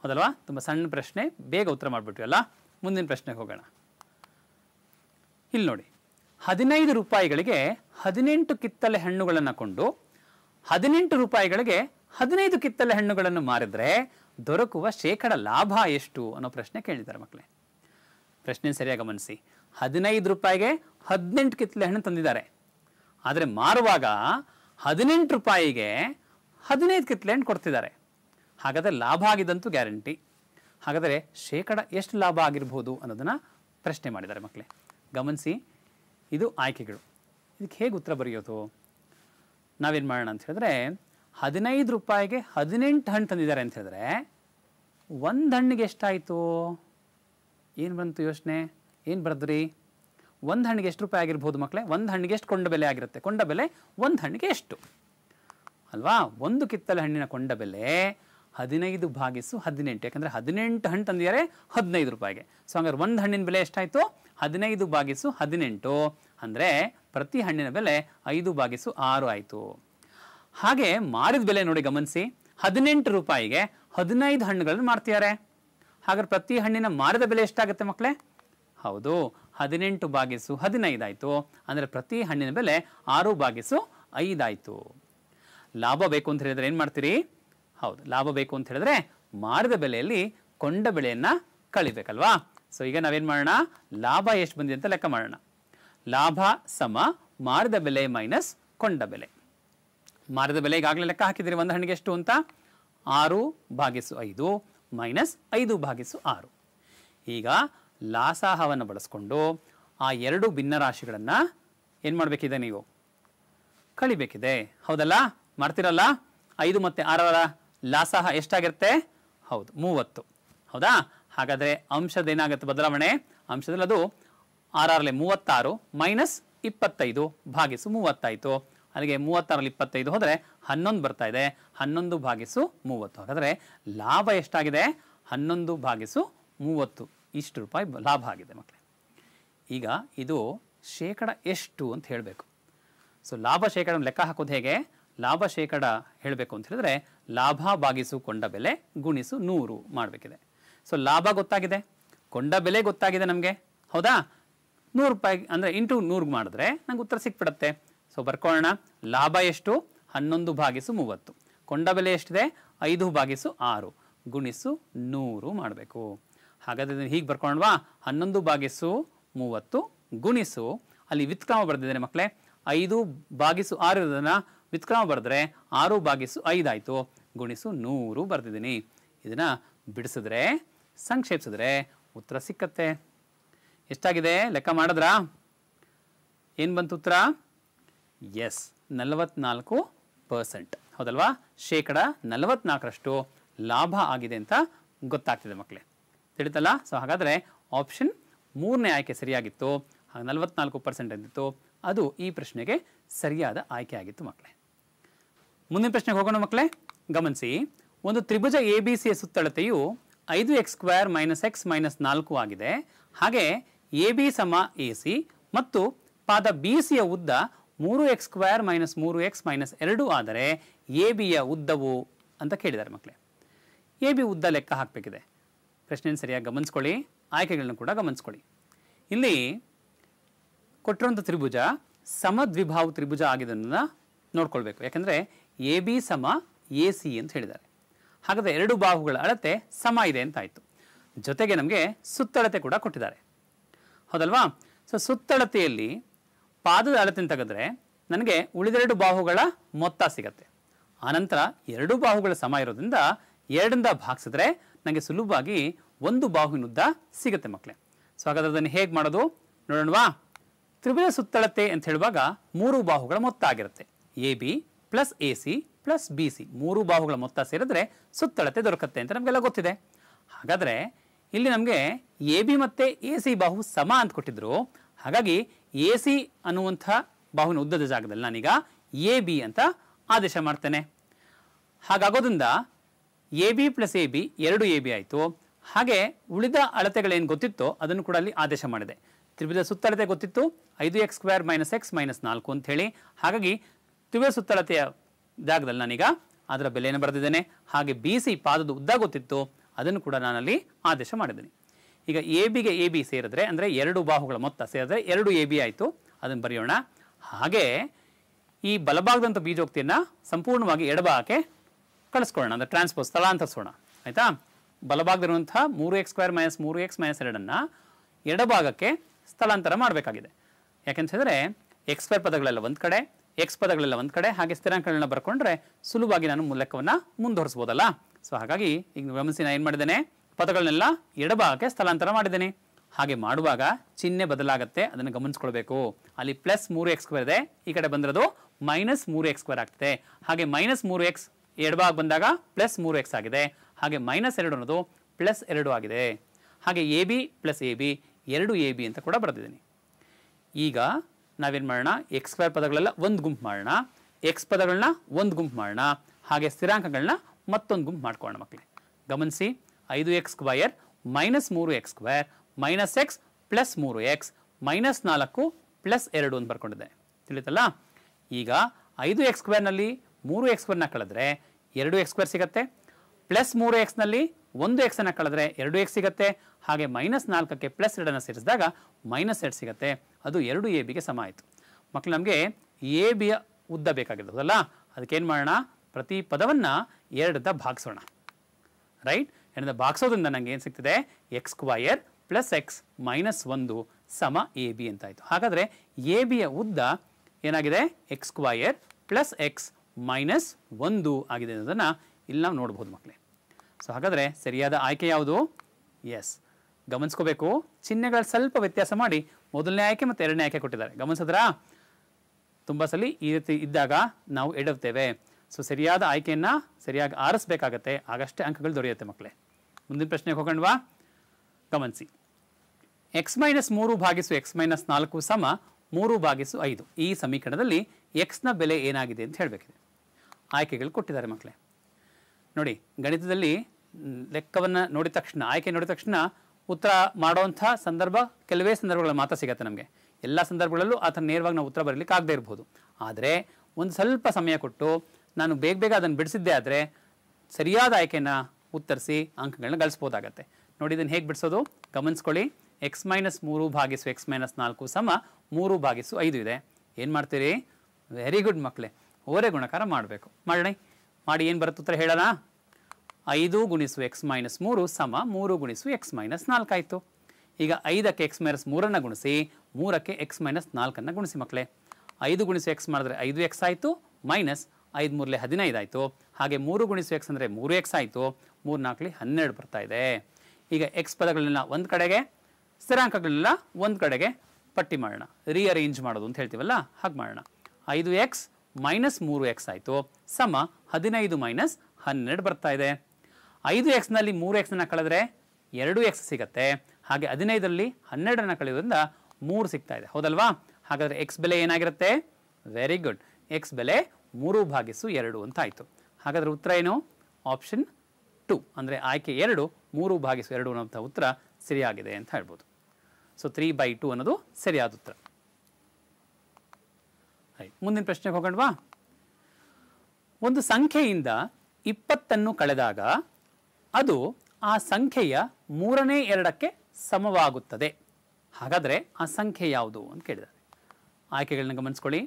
ಹೌದಲ್ವಾ ತುಂಬ ಸಣ್ಣ ಪ್ರಶ್ನೆ ಬೇಗ ಉತ್ತರ ಮಾಡಿಬಿಟ್ವಿ ಅಲ್ಲ ಮುಂದಿನ ಪ್ರಶ್ನೆಗೆ ಹೋಗೋಣ ಇಲ್ಲಿ ನೋಡಿ ಹದಿನೈದು ರೂಪಾಯಿಗಳಿಗೆ ಹದಿನೆಂಟು ಕಿತ್ತಲೆ ಹಣ್ಣುಗಳನ್ನು ಕೊಂಡು ಹದಿನೆಂಟು ರೂಪಾಯಿಗಳಿಗೆ ಹದಿನೈದು ಕಿತ್ತಲೆ ಹಣ್ಣುಗಳನ್ನು ಮಾರಿದರೆ ದೊರಕುವ ಶೇಕಡ ಲಾಭ ಎಷ್ಟು ಅನ್ನೋ ಪ್ರಶ್ನೆ ಕೇಳಿದ್ದಾರೆ ಮಕ್ಕಳೇ ಪ್ರಶ್ನೆ ಸರಿಯಾಗಿ ಗಮನಿಸಿ ಹದಿನೈದು ರೂಪಾಯಿಗೆ ಹದಿನೆಂಟು ಕಿತ್ತಲೆ ಹಣ್ಣು ತಂದಿದ್ದಾರೆ ಆದರೆ ಮಾರುವಾಗ ಹದಿನೆಂಟು ರೂಪಾಯಿಗೆ ಹದಿನೈದು ಕಿತ್ತಲೆ ಹಣ್ಣು ಕೊಡ್ತಿದ್ದಾರೆ ಹಾಗಾದರೆ ಲಾಭ ಆಗಿದ್ದಂತೂ ಗ್ಯಾರಂಟಿ ಹಾಗಾದರೆ ಶೇಕಡ ಎಷ್ಟು ಲಾಭ ಆಗಿರ್ಬೋದು ಅನ್ನೋದನ್ನು ಪ್ರಶ್ನೆ ಮಾಡಿದ್ದಾರೆ ಮಕ್ಕಳೇ ಗಮನಿಸಿ ಇದು ಆಯ್ಕೆಗಳು ಇದಕ್ಕೆ ಹೇಗೆ ಉತ್ತರ ಬರೆಯೋದು ನಾವೇನು ಮಾಡೋಣ ಅಂತ ಹೇಳಿದ್ರೆ ಹದಿನೈದು ರೂಪಾಯಿಗೆ ಹದಿನೆಂಟು ಹಣ್ಣು ತಂದಿದ್ದಾರೆ ಅಂತ ಹೇಳಿದ್ರೆ ಒಂದು ಹಣ್ಣಿಗೆ ಎಷ್ಟಾಯಿತು ಏನು ಬಂತು ಯೋಚನೆ ಏನು ಬರೆದ್ರಿ ಒಂದು ಹಣ್ಣಿಗೆ ಎಷ್ಟು ರೂಪಾಯಿ ಆಗಿರ್ಬೋದು ಮಕ್ಕಳೇ ಒಂದು ಹಣ್ಣಿಗೆ ಎಷ್ಟು ಕೊಂಡ ಬೆಲೆ ಆಗಿರುತ್ತೆ ಕೊಂಡ ಬೆಲೆ ಒಂದು ಹಣ್ಣಿಗೆ ಎಷ್ಟು ಅಲ್ವಾ ಒಂದು ಕಿತ್ತಲೆ ಹಣ್ಣಿನ ಕೊಂಡ ಬೆಲೆ ಹದಿನೈದು ಭಾಗಿಸು ಹದಿನೆಂಟು ಯಾಕಂದರೆ ಹದಿನೆಂಟು ಹಣ್ಣು ತಂದಿದ್ದಾರೆ ಹದಿನೈದು ರೂಪಾಯಿಗೆ ಸೊ ಹಂಗಾರೆ ಒಂದು ಹಣ್ಣಿನ ಬೆಲೆ ಎಷ್ಟಾಯಿತು ಹದಿನೈದು ಭಾಗಿಸು ಹದಿನೆಂಟು ಅಂದರೆ ಪ್ರತಿ ಹಣ್ಣಿನ ಬೆಲೆ ಐದು ಭಾಗಿಸು ಆರು ಆಯಿತು ಹಾಗೆ ಮಾರಿದ ಬೆಲೆ ನೋಡಿ ಗಮನಿಸಿ ಹದಿನೆಂಟು ರೂಪಾಯಿಗೆ ಹದಿನೈದು ಹಣ್ಣುಗಳನ್ನು ಮಾರ್ತಿದ್ದಾರೆ ಹಾಗಾದ್ರೆ ಪ್ರತಿ ಹಣ್ಣಿನ ಮಾರದ ಬೆಲೆ ಎಷ್ಟಾಗುತ್ತೆ ಮಕ್ಕಳೇ ಹೌದು ಹದಿನೆಂಟು ಬಾಗಿಸು ಹದಿನೈದಾಯಿತು ಅಂದರೆ ಪ್ರತಿ ಹಣ್ಣಿನ ಬೆಲೆ ಆರು ಬಾಗಿಸು ಐದಾಯಿತು ಲಾಭ ಬೇಕು ಅಂತ ಹೇಳಿದ್ರೆ ಏನು ಮಾಡ್ತೀರಿ ಹೌದು ಲಾಭ ಬೇಕು ಅಂತ ಹೇಳಿದ್ರೆ ಮಾರಿದ ಬೆಲೆಯಲ್ಲಿ ಕೊಂಡ ಬೆಲೆಯನ್ನು ಕಳಿಬೇಕಲ್ವಾ ಸೊ ಈಗ ನಾವೇನು ಮಾಡೋಣ ಲಾಭ ಎಷ್ಟು ಬಂದಿದೆ ಅಂತ ಲೆಕ್ಕ ಮಾಡೋಣ ಲಾಭ ಸಮ ಮಾರಿದ ಬೆಲೆ ಮೈನಸ್ ಕೊಂಡ ಬೆಲೆ ಮಾರಿದ ಬೆಲೆ ಈಗಾಗಲೇ ಲೆಕ್ಕ ಹಾಕಿದ್ರಿ ಒಂದು ಹಣ್ಣಿಗೆ ಎಷ್ಟು ಅಂತ ಆರು ಬಾಗಿಸು ಐದು ಮೈನಸ್ ಐದು ಭಾಗಿಸು ಆರು ಈಗ ಲಾಸಾಹವನ್ನು ಬಳಸ್ಕೊಂಡು ಆ ಎರಡು ಭಿನ್ನರಾಶಿಗಳನ್ನು ಏನು ಮಾಡಬೇಕಿದೆ ನೀವು ಕಳಿಬೇಕಿದೆ ಹೌದಲ್ಲ ಮಾಡ್ತಿರಲ್ಲ ಐದು ಮತ್ತು ಆರರ ಲಾಸಾಹ ಎಷ್ಟಾಗಿರುತ್ತೆ ಹೌದು ಮೂವತ್ತು ಹೌದಾ ಹಾಗಾದರೆ ಅಂಶದ ಏನಾಗುತ್ತೆ ಬದಲಾವಣೆ ಅಂಶದಲ್ಲಿ ಅದು ಆರ್ ಮೂವತ್ತಾರು ಮೈನಸ್ ಇಪ್ಪತ್ತೈದು ಭಾಗಿಸು ಮೂವತ್ತಾಯಿತು ಅಲ್ಲಿಗೆ ಮೂವತ್ತಾರಲ್ಲಿ ಇಪ್ಪತ್ತೈದು ಹೋದರೆ ಹನ್ನೊಂದು ಬರ್ತಾ ಇದೆ ಹನ್ನೊಂದು ಭಾಗಿಸು ಮೂವತ್ತು ಹಾಗಾದರೆ ಲಾಭ ಎಷ್ಟಾಗಿದೆ ಹನ್ನೊಂದು ಭಾಗಿಸು ಮೂವತ್ತು ಇಷ್ಟು ರೂಪಾಯಿ ಲಾಭ ಆಗಿದೆ ಮಕ್ಕಳೇ ಈಗ ಇದು ಶೇಕಡ ಎಷ್ಟು ಅಂತ ಹೇಳಬೇಕು ಸೊ ಲಾಭ ಶೇಕಡ ಲೆಕ್ಕ ಹಾಕೋದು ಹೇಗೆ ಲಾಭ ಶೇಕಡ ಹೇಳಬೇಕು ಅಂತ ಹೇಳಿದ್ರೆ ಲಾಭ ಭಾಗಿಸು ಕೊಂಡ ಬೆಲೆ ಗುಣಿಸು ನೂರು ಮಾಡಬೇಕಿದೆ ಸೊ ಲಾಭ ಗೊತ್ತಾಗಿದೆ ಕೊಂಡ ಬೆಲೆ ಗೊತ್ತಾಗಿದೆ ನಮಗೆ ಹೌದಾ ನೂರು ರೂಪಾಯಿ ಅಂದರೆ ಇಂಟು ನೂರು ಮಾಡಿದ್ರೆ ನಂಗೆ ಉತ್ತರ ಸಿಕ್ಬಿಡತ್ತೆ ಸೊ ಬರ್ಕೊಳ್ಳೋಣ ಲಾಭ ಎಷ್ಟು ಹನ್ನೊಂದು ಭಾಗಿಸು ಮೂವತ್ತು ಕೊಂಡ ಬೆಲೆ ಎಷ್ಟಿದೆ ಐದು ಭಾಗಿಸು ಆರು ಗುಣಿಸು ನೂರು ಮಾಡಬೇಕು ಹಾಗಾದರೆ ಇದನ್ನು ಹೀಗೆ ಬರ್ಕೊಂಡ್ವಾ ಹನ್ನೊಂದು ಭಾಗಿಸು ಮೂವತ್ತು ಗುಣಿಸು ಅಲ್ಲಿ ವಿತ್ಕ್ರಮ ಬರೆದಿದ್ದೇನೆ ಮಕ್ಕಳೇ ಐದು ಭಾಗಿಸು ಆರು ಇರೋದನ್ನು ವಿತ್ಕ್ರಮ ಬರೆದ್ರೆ ಆರು ಭಾಗಿಸು ಐದಾಯಿತು ಗುಣಿಸು ನೂರು ಬರೆದಿದ್ದೀನಿ ಇದನ್ನು ಬಿಡಿಸಿದ್ರೆ ಸಂಕ್ಷೇಪಿಸಿದ್ರೆ ಉತ್ತರ ಸಿಕ್ಕತ್ತೆ ಎಷ್ಟಾಗಿದೆ ಲೆಕ್ಕ ಮಾಡಿದ್ರಾ ಏನು ಬಂತು ಉತ್ತರ ಎಸ್ ನಲವತ್ನಾಲ್ಕು ಪರ್ಸೆಂಟ್ ಹೌದಲ್ವಾ ಶೇಕಡ ನಲವತ್ನಾಲ್ಕರಷ್ಟು ಲಾಭ ಆಗಿದೆ ಅಂತ ಗೊತ್ತಾಗ್ತಿದೆ ಮಕ್ಕಳೇ ತಿಳಿತಲ್ಲ ಸೊ ಹಾಗಾದರೆ ಆಪ್ಷನ್ ಮೂರನೇ ಆಯ್ಕೆ ಸರಿಯಾಗಿತ್ತು ನಲವತ್ನಾಲ್ಕು ಪರ್ಸೆಂಟ್ ಅಂದಿತ್ತು ಅದು ಈ ಪ್ರಶ್ನೆಗೆ ಸರಿಯಾದ ಆಯ್ಕೆ ಆಗಿತ್ತು ಮಕ್ಕಳೇ ಮುಂದಿನ ಪ್ರಶ್ನೆಗೆ ಹೋಗೋಣ ಮಕ್ಕಳೇ ಗಮನಿಸಿ ಒಂದು ತ್ರಿಭುಜ ಎ ಬಿ ಸಿಯ ಸುತ್ತಳತೆಯು ಐದು X square minus X minus ನಾಲ್ಕು ಆಗಿದೆ ಹಾಗೆ ಎ ಬಿ ಸಮ ಎ ಸಿ ಮತ್ತು ಪಾದ ಬಿ ಸಿಯ ಉದ್ದ ಮೂರು ಎಕ್ಸ್ ಸ್ಕ್ವೇರ್ ಮೈನಸ್ ಮೂರು ಎಕ್ಸ್ ಮೈನಸ್ ಎರಡು ಆದರೆ ಎ ಬಿಯ ಉದ್ದವು ಅಂತ ಕೇಳಿದ್ದಾರೆ ಮಕ್ಕಳೇ ಎ ಬಿ ಉದ್ದ ಲೆಕ್ಕ ಹಾಕಬೇಕಿದೆ ಪ್ರಶ್ನೆಯನ್ನು ಸರಿಯಾಗಿ ಗಮನಿಸ್ಕೊಳ್ಳಿ ಆಯ್ಕೆಗಳನ್ನು ಕೂಡ ಗಮನಿಸ್ಕೊಳ್ಳಿ ಇಲ್ಲಿ ಕೊಟ್ಟಿರುವಂಥ ತ್ರಿಭುಜ ಸಮದ್ವಿಭಾವ ತ್ರಿಭುಜ ಆಗಿದ್ದನ್ನು ನೋಡ್ಕೊಳ್ಬೇಕು ಯಾಕಂದರೆ ಎ ಬಿ ಸಮ ಎ ಸಿ ಅಂತ ಹೇಳಿದ್ದಾರೆ ಹಾಗಾದರೆ ಎರಡು ಬಾಹುಗಳ ಅಳತೆ ಸಮ ಇದೆ ಅಂತಾಯಿತು ಜೊತೆಗೆ ನಮಗೆ ಸುತ್ತಳತೆ ಕೂಡ ಕೊಟ್ಟಿದ್ದಾರೆ ಹೌದಲ್ವಾ ಸೊ ಸುತ್ತಳತೆಯಲ್ಲಿ ಪಾದದ ಅಳತೆ ತೆಗೆದ್ರೆ ನನಗೆ ಉಳಿದೆರಡು ಬಾಹುಗಳ ಮೊತ್ತ ಸಿಗತ್ತೆ ಆನಂತರ ಎರಡು ಬಾಹುಗಳ ಸಮ ಇರೋದ್ರಿಂದ ಎರಡರಿಂದ ಭಾಗಿಸಿದ್ರೆ ನನಗೆ ಸುಲಭವಾಗಿ ಒಂದು ಉದ್ದ ಸಿಗುತ್ತೆ ಮಕ್ಕಳೇ ಸೊ ಹಾಗಾದ್ರೆ ಅದನ್ನು ಹೇಗೆ ಮಾಡೋದು ನೋಡೋಣವಾ ತ್ರಿಭುಜ ಸುತ್ತಳತೆ ಅಂತ ಹೇಳುವಾಗ ಮೂರು ಬಾಹುಗಳ ಮೊತ್ತ ಆಗಿರುತ್ತೆ A B plus A C plus B C ಮೂರು ಬಾಹುಗಳ ಮೊತ್ತ ಸೇರಿದ್ರೆ ಸುತ್ತಳತೆ ದೊರಕತ್ತೆ ಅಂತ ನಮಗೆಲ್ಲ ಗೊತ್ತಿದೆ ಹಾಗಾದರೆ ಇಲ್ಲಿ ನಮಗೆ ಎ ಬಿ ಮತ್ತು ಎ ಸಿ ಬಾಹು ಸಮ ಅಂತ ಕೊಟ್ಟಿದ್ರು ಹಾಗಾಗಿ ಎ ಸಿ ಅನ್ನುವಂಥ ಬಾಹುವಿನ ಉದ್ದದ ಜಾಗದಲ್ಲಿ ನಾನೀಗ ಎ ಬಿ ಅಂತ ಆದೇಶ ಮಾಡ್ತೇನೆ ಹಾಗಾಗೋದ್ರಿಂದ A B plus A B ಎರಡು ಎ ಬಿ ಆಯಿತು ಹಾಗೆ ಉಳಿದ ಅಳತೆಗಳೇನು ಗೊತ್ತಿತ್ತೋ ಅದನ್ನು ಕೂಡ ಅಲ್ಲಿ ಆದೇಶ ಮಾಡಿದೆ ತ್ರಿಭುಜ ಸುತ್ತಳತೆ ಗೊತ್ತಿತ್ತು ಐದು X square minus X minus ನಾಲ್ಕು ಅಂತ ಹೇಳಿ ಹಾಗಾಗಿ ತ್ರಿಭುಜ ಸುತ್ತಳತೆಯ ಜಾಗದಲ್ಲಿ ನಾನೀಗ ಅದರ ಬೆಲೆಯನ್ನು ಬರೆದಿದ್ದೇನೆ ಹಾಗೆ ಬಿ ಸಿ ಪಾದದ ಉದ್ದ ಗೊತ್ತಿತ್ತು ಅದನ್ನು ಕೂಡ ನಾನಲ್ಲಿ ಆದೇಶ ಮಾಡಿದ್ದೇನೆ ಈಗ ಎ ಬಿಗೆ ಎ ಬಿ ಸೇರಿದ್ರೆ ಅಂದರೆ ಎರಡು ಬಾಹುಗಳ ಮೊತ್ತ ಸೇರಿದ್ರೆ ಎರಡು ಎ ಬಿ ಆಯಿತು ಅದನ್ನು ಬರೆಯೋಣ ಹಾಗೆ ಈ ಬಲಭಾಗದಂಥ ಬೀಜೋಕ್ತಿಯನ್ನು ಸಂಪೂರ್ಣವಾಗಿ ಎಡಭಾಗಕ್ಕೆ ಕಳಿಸ್ಕೊಳ್ಳೋಣ ಅಂದರೆ ಟ್ರಾನ್ಸ್ಪೋಸ್ ಸ್ಥಳಾಂತರಿಸೋಣ ಆಯಿತಾ ಬಲಭಾಗದಿರುವಂಥ ಮೂರು ಎಕ್ಸ್ ಸ್ಕ್ವೇರ್ ಮೈನಸ್ ಮೂರು ಎಕ್ಸ್ ಮೈನಸ್ ಎರಡನ್ನು ಎಡಭಾಗಕ್ಕೆ ಸ್ಥಳಾಂತರ ಮಾಡಬೇಕಾಗಿದೆ ಯಾಕೆಂತ ಹೇಳಿದ್ರೆ ಎಕ್ಸ್ ಸ್ಕ್ವೇರ್ ಪದಗಳೆಲ್ಲ ಒಂದು ಕಡೆ ಎಕ್ಸ್ ಪದಗಳೆಲ್ಲ ಒಂದು ಕಡೆ ಹಾಗೆ ಸ್ಥಿರಾಂಕಗಳನ್ನ ಬರ್ಕೊಂಡ್ರೆ ಸುಲಭವಾಗಿ ನಾನು ಲೆಕ್ಕವನ್ನು ಮುಂದುವರಿಸ್ಬೋದಲ್ಲ ಸೊ ಹಾಗಾಗಿ ಈಗ ಗಮನಿಸಿ ನಾನು ಏನು ಮಾಡಿದ್ದೇನೆ ಪದಗಳನ್ನೆಲ್ಲ ಎಡಭಾಗಕ್ಕೆ ಸ್ಥಳಾಂತರ ಮಾಡಿದ್ದೇನೆ ಹಾಗೆ ಮಾಡುವಾಗ ಚಿಹ್ನೆ ಬದಲಾಗುತ್ತೆ ಅದನ್ನು ಗಮನಿಸ್ಕೊಳ್ಬೇಕು ಅಲ್ಲಿ ಪ್ಲಸ್ ಮೂರು ಎಕ್ಸ್ ಸ್ಕ್ವೇರ್ ಇದೆ ಈ ಕಡೆ ಬಂದಿರೋದು ಮೈನಸ್ ಮೂರು ಎಕ್ಸ್ ಸ್ಕ್ವೇರ್ ಆಗ್ತದೆ ಹಾಗೆ ಮೈನಸ್ ಮೂರು ಎಕ್ಸ್ ಎಡಭಾಗ ಬಂದಾಗ ಪ್ಲಸ್ ಮೂರು ಎಕ್ಸ್ ಆಗಿದೆ ಹಾಗೆ ಮೈನಸ್ ಎರಡು ಅನ್ನೋದು ಪ್ಲಸ್ ಎರಡು ಆಗಿದೆ ಹಾಗೆ A B plus A B ಎರಡು ಎ ಬಿ ಅಂತ ಕೂಡ ಬರೆದಿದ್ದೀನಿ ಈಗ ನಾವೇನು ಮಾಡೋಣ ಎಕ್ಸ್ ಸ್ಕ್ವೇರ್ ಪದಗಳೆಲ್ಲ ಒಂದು ಗುಂಪು ಮಾಡೋಣ ಎಕ್ಸ್ ಪದಗಳನ್ನ ಒಂದು ಗುಂಪು ಮಾಡೋಣ ಹಾಗೆ ಸ್ಥಿರಾಂಕಗಳನ್ನ ಮತ್ತೊಂದು ಗುಂಪು ಮಾಡ್ಕೊಳ್ಳೋಣ ಮಕ್ಕಳಿಗೆ ಗಮನಿಸಿ ಐದು ಎಕ್ಸ್ ಸ್ಕ್ವಯರ್ ಮೈನಸ್ ಮೂರು X square minus X plus ಮೂರು ಎಕ್ಸ್ ಮೈನಸ್ ನಾಲ್ಕು ಪ್ಲಸ್ ಎರಡು ಅಂತ ಬರ್ಕೊಂಡಿದೆ ತಿಳಿತಲ್ಲ ಈಗ ಐದು ಎಕ್ಸ್ ಸ್ಕ್ವೇರ್ನಲ್ಲಿ ಮೂರು ಎಕ್ಸ್ ಸ್ಕ್ವೇರ್ನ ಕಳೆದ್ರೆ ಎರಡು ಎಕ್ಸ್ ಸ್ಕ್ವೇರ್ ಸಿಗತ್ತೆ ಪ್ಲಸ್ ಮೂರು ಎಕ್ಸ್ನಲ್ಲಿ ಒಂದು ಎಕ್ಸನ್ನು ಕಳೆದ್ರೆ ಎರಡು ಎಕ್ಸ್ ಸಿಗತ್ತೆ ಹಾಗೆ ಮೈನಸ್ ನಾಲ್ಕಕ್ಕೆ ಪ್ಲಸ್ ಎರಡನ್ನು ಸೇರಿಸಿದಾಗ ಮೈನಸ್ ಎರಡು ಸಿಗತ್ತೆ ಅದು ಎರಡು ಎ ಬಿಗೆ ಸಮ ಆಯಿತು ಮಕ್ಕಳು ನಮಗೆ ಎ ಬಿಯ ಉದ್ದ ಬೇಕಾಗಿರೋದಲ್ಲ ಅದಕ್ಕೇನು ಮಾಡೋಣ ಪ್ರತಿ ಪದವನ್ನು ಎರಡದ ಭಾಗಿಸೋಣ ರೈಟ್ ಏನಂದರೆ ಬಾಕ್ಸೋದ್ರಿಂದ ನನಗೆ ಏನು ಸಿಗ್ತದೆ X square plus X minus ಒಂದು ಸಮ ಎ ಬಿ ಅಂತಾಯಿತು ಹಾಗಾದರೆ ಎ ಬಿಯ ಉದ್ದ ಏನಾಗಿದೆ X square plus X minus ಒಂದು ಆಗಿದೆ ಅನ್ನೋದನ್ನು ಇಲ್ಲಿ ನಾವು ನೋಡ್ಬೋದು ಮಕ್ಕಳೇ ಸೊ ಹಾಗಾದರೆ ಸರಿಯಾದ ಆಯ್ಕೆ ಯಾವುದು ಎಸ್ ಗಮನಿಸ್ಕೋಬೇಕು ಚಿಹ್ನೆಗಳ ಸ್ವಲ್ಪ ವ್ಯತ್ಯಾಸ ಮಾಡಿ ಮೊದಲನೇ ಆಯ್ಕೆ ಮತ್ತು ಎರಡನೇ ಆಯ್ಕೆ ಕೊಟ್ಟಿದ್ದಾರೆ ಗಮನಿಸಿದ್ರ ತುಂಬ ಸಲ ಈ ರೀತಿ ಇದ್ದಾಗ ನಾವು ಎಡುತ್ತೇವೆ ಸೊ ಸರಿಯಾದ ಆಯ್ಕೆಯನ್ನು ಸರಿಯಾಗಿ ಆರಿಸ್ಬೇಕಾಗತ್ತೆ ಆಗಷ್ಟೇ ಅಂಕಗಳು ದೊರೆಯುತ್ತೆ ಮಕ್ಕಳೇ ಮುಂದಿನ ಪ್ರಶ್ನೆಗೆ ಹೋಗೋಣವಾ ಗಮನಿಸಿ ಎಕ್ಸ್ ಮೈನಸ್ ಮೂರು ಭಾಗಿಸು ಎಕ್ಸ್ ಮೈನಸ್ ನಾಲ್ಕು ಸಮ ಮೂರು ಭಾಗಿಸು ಐದು ಈ ಸಮೀಕರಣದಲ್ಲಿ ಎಕ್ಸ್ನ ಬೆಲೆ ಏನಾಗಿದೆ ಅಂತ ಹೇಳಬೇಕಿದೆ ಆಯ್ಕೆಗಳು ಕೊಟ್ಟಿದ್ದಾರೆ ಮಕ್ಕಳೇ ನೋಡಿ ಗಣಿತದಲ್ಲಿ ಲೆಕ್ಕವನ್ನು ನೋಡಿದ ತಕ್ಷಣ ಆಯ್ಕೆ ನೋಡಿದ ತಕ್ಷಣ ಉತ್ತರ ಮಾಡುವಂಥ ಸಂದರ್ಭ ಕೆಲವೇ ಸಂದರ್ಭಗಳಲ್ಲಿ ಮಾತ್ರ ಸಿಗತ್ತೆ ನಮಗೆ ಎಲ್ಲ ಸಂದರ್ಭಗಳಲ್ಲೂ ಆ ಥರ ನೇರವಾಗಿ ನಾವು ಉತ್ತರ ಬರಲಿಕ್ಕೆ ಆಗದೇ ಇರ್ಬೋದು ಆದರೆ ಒಂದು ಸ್ವಲ್ಪ ಸಮಯ ಕೊಟ್ಟು ನಾನು ಬೇಗ ಬೇಗ ಅದನ್ನು ಬಿಡಿಸಿದ್ದೆ ಆದರೆ ಸರಿಯಾದ ಆಯ್ಕೆಯನ್ನು ಉತ್ತರಿಸಿ ಅಂಕಗಳನ್ನ ಗಳಿಸ್ಬೋದಾಗತ್ತೆ ನೋಡಿ ಇದನ್ನು ಹೇಗೆ ಬಿಡಿಸೋದು ಗಮನಿಸ್ಕೊಳ್ಳಿ ಎಕ್ಸ್ ಮೈನಸ್ ಮೂರು ಭಾಗಿಸು ಎಕ್ಸ್ ಮೈನಸ್ ನಾಲ್ಕು ಸಮ ಮೂರು ಭಾಗಿಸು ಐದು ಇದೆ ಏನು ಮಾಡ್ತೀರಿ ವೆರಿ ಗುಡ್ ಮಕ್ಕಳೇ ಓರೆ ಗುಣಕಾರ ಮಾಡಬೇಕು ಮಾಡೋಣ ಮಾಡಿ ಏನು ಬರುತ್ತೆ ಉತ್ತರ ಹೇಳೋಣ ಐದು ಗುಣಿಸು ಎಕ್ಸ್ ಮೈನಸ್ ಮೂರು ಸಮ ಮೂರು ಗುಣಿಸು ಎಕ್ಸ್ ಮೈನಸ್ ನಾಲ್ಕು ನಾಲ್ಕಾಯಿತು ಈಗ ಐದಕ್ಕೆ ಎಕ್ಸ್ ಮೈನಸ್ ಮೂರನ್ನು ಗುಣಿಸಿ ಮೂರಕ್ಕೆ ಎಕ್ಸ್ ಮೈನಸ್ ನಾಲ್ಕನ್ನು ಗುಣಿಸಿ ಮಕ್ಕಳೇ ಐದು ಗುಣಿಸು ಎಕ್ಸ್ ಮಾಡಿದ್ರೆ ಐದು ಎಕ್ಸ್ ಆಯಿತು ಮೈನಸ್ ಐದು ಮೂರಲೆ ಹದಿನೈದು ಆಯಿತು ಹಾಗೆ ಮೂರು ಗುಣಿಸು ಎಕ್ಸ್ ಅಂದರೆ ಮೂರು ಎಕ್ಸ್ ಆಯಿತು ಮೂರು ನಾಲ್ಕಲಿ ಹನ್ನೆರಡು ಬರ್ತಾ ಇದೆ ಈಗ ಎಕ್ಸ್ ಪದಗಳನ್ನ ಒಂದು ಕಡೆಗೆ ಸ್ಥಿರಾಂಕಗಳನ್ನೆಲ್ಲ ಒಂದು ಕಡೆಗೆ ಪಟ್ಟಿ ಮಾಡೋಣ ರೀಅರೇಂಜ್ ಮಾಡೋದು ಅಂತ ಹೇಳ್ತೀವಲ್ಲ ಹಾಗೆ ಮಾಡೋಣ ಐದು ಎಕ್ಸ್ ಮೈನಸ್ ಮೂರು ಎಕ್ಸ್ ಆಯಿತು ಸಮ ಹದಿನೈದು ಮೈನಸ್ ಹನ್ನೆರಡು ಬರ್ತಾ ಇದೆ ಐದು ಎಕ್ಸ್ನಲ್ಲಿ ಮೂರು ಎಕ್ಸನ್ನು ಕಳೆದ್ರೆ ಎರಡು ಎಕ್ಸ್ ಸಿಗತ್ತೆ ಹಾಗೆ ಹದಿನೈದರಲ್ಲಿ ಹನ್ನೆರಡನ್ನು ಕಳೆಯೋದ್ರಿಂದ ಮೂರು ಸಿಗ್ತಾ ಇದೆ ಹೌದಲ್ವಾ ಹಾಗಾದರೆ ಎಕ್ಸ್ ಬೆಲೆ ಏನಾಗಿರುತ್ತೆ ವೆರಿ ಗುಡ್ ಎಕ್ಸ್ ಬೆಲೆ ಮೂರು ಭಾಗಿಸು ಎರಡು ಅಂತ ಆಯಿತು ಹಾಗಾದರೆ ಉತ್ತರ ಏನು ಆಪ್ಷನ್ ಟು ಅಂದರೆ ಆಯ್ಕೆ ಎರಡು ಮೂರು ಭಾಗಿಸು ಎರಡು ಅನ್ನೋಂಥ ಉತ್ತರ ಸರಿಯಾಗಿದೆ ಅಂತ ಹೇಳ್ಬೋದು ಸೊ ತ್ರೀ ಬೈ ಟು ಅನ್ನೋದು ಸರಿಯಾದ ಉತ್ತರ ಮುಂದಿನ ಪ್ರಶ್ನೆಗೆ ಹೋಗೋಣವಾ ಒಂದು ಸಂಖ್ಯೆಯಿಂದ ಇಪ್ಪತ್ತನ್ನು ಕಳೆದಾಗ ಅದು ಆ ಸಂಖ್ಯೆಯ ಮೂರನೇ ಎರಡಕ್ಕೆ ಸಮವಾಗುತ್ತದೆ ಹಾಗಾದರೆ ಆ ಸಂಖ್ಯೆ ಯಾವುದು ಅಂತ ಕೇಳಿದ್ದಾರೆ ಆಯ್ಕೆಗಳನ್ನ ಗಮನಿಸ್ಕೊಳ್ಳಿ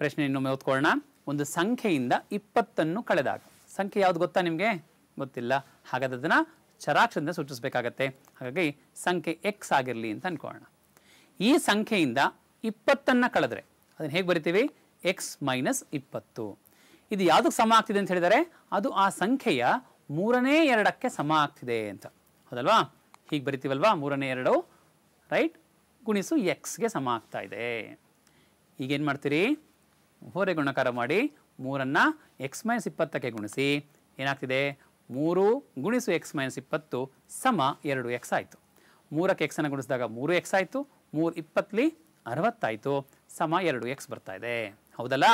ಪ್ರಶ್ನೆ ಇನ್ನೊಮ್ಮೆ ಓದ್ಕೊಳ್ಳೋಣ ಒಂದು ಸಂಖ್ಯೆಯಿಂದ ಇಪ್ಪತ್ತನ್ನು ಕಳೆದಾಗ ಸಂಖ್ಯೆ ಯಾವ್ದು ಗೊತ್ತಾ ನಿಮಗೆ ಗೊತ್ತಿಲ್ಲ ಹಾಗಾದ್ರೆ ಅದನ್ನು ಚರಾಕ್ಷದಿಂದ ಸೂಚಿಸಬೇಕಾಗತ್ತೆ ಹಾಗಾಗಿ ಸಂಖ್ಯೆ ಎಕ್ಸ್ ಆಗಿರಲಿ ಅಂತ ಅನ್ಕೊಳ್ಳೋಣ ಈ ಸಂಖ್ಯೆಯಿಂದ ಇಪ್ಪತ್ತನ್ನು ಕಳೆದ್ರೆ ಅದನ್ನು ಹೇಗೆ ಬರಿತೀವಿ ಎಕ್ಸ್ ಮೈನಸ್ ಇಪ್ಪತ್ತು ಇದು ಯಾವುದಕ್ಕೆ ಸಮ ಆಗ್ತಿದೆ ಅಂತ ಹೇಳಿದರೆ ಅದು ಆ ಸಂಖ್ಯೆಯ ಮೂರನೇ ಎರಡಕ್ಕೆ ಸಮ ಆಗ್ತಿದೆ ಅಂತ ಹೌದಲ್ವಾ ಹೀಗೆ ಬರಿತೀವಲ್ವಾ ಮೂರನೇ ಎರಡು ರೈಟ್ ಗುಣಿಸು ಎಕ್ಸ್ಗೆ ಸಮ ಆಗ್ತಾ ಇದೆ ಈಗೇನು ಮಾಡ್ತೀರಿ ಮೂರೇ ಗುಣಕಾರ ಮಾಡಿ ಮೂರನ್ನು ಎಕ್ಸ್ ಮೈನಸ್ ಇಪ್ಪತ್ತಕ್ಕೆ ಗುಣಿಸಿ ಏನಾಗ್ತಿದೆ ಮೂರು ಗುಣಿಸು ಎಕ್ಸ್ ಮೈನಸ್ ಇಪ್ಪತ್ತು ಸಮ ಎರಡು ಎಕ್ಸ್ ಆಯಿತು ಮೂರಕ್ಕೆ ಎಕ್ಸನ್ನು ಗುಣಿಸಿದಾಗ ಮೂರು ಎಕ್ಸ್ ಆಯಿತು ಮೂರು ಇಪ್ಪತ್ತಲಿ ಅರವತ್ತಾಯಿತು ಸಮ ಎರಡು ಎಕ್ಸ್ ಬರ್ತಾ ಇದೆ ಹೌದಲ್ಲ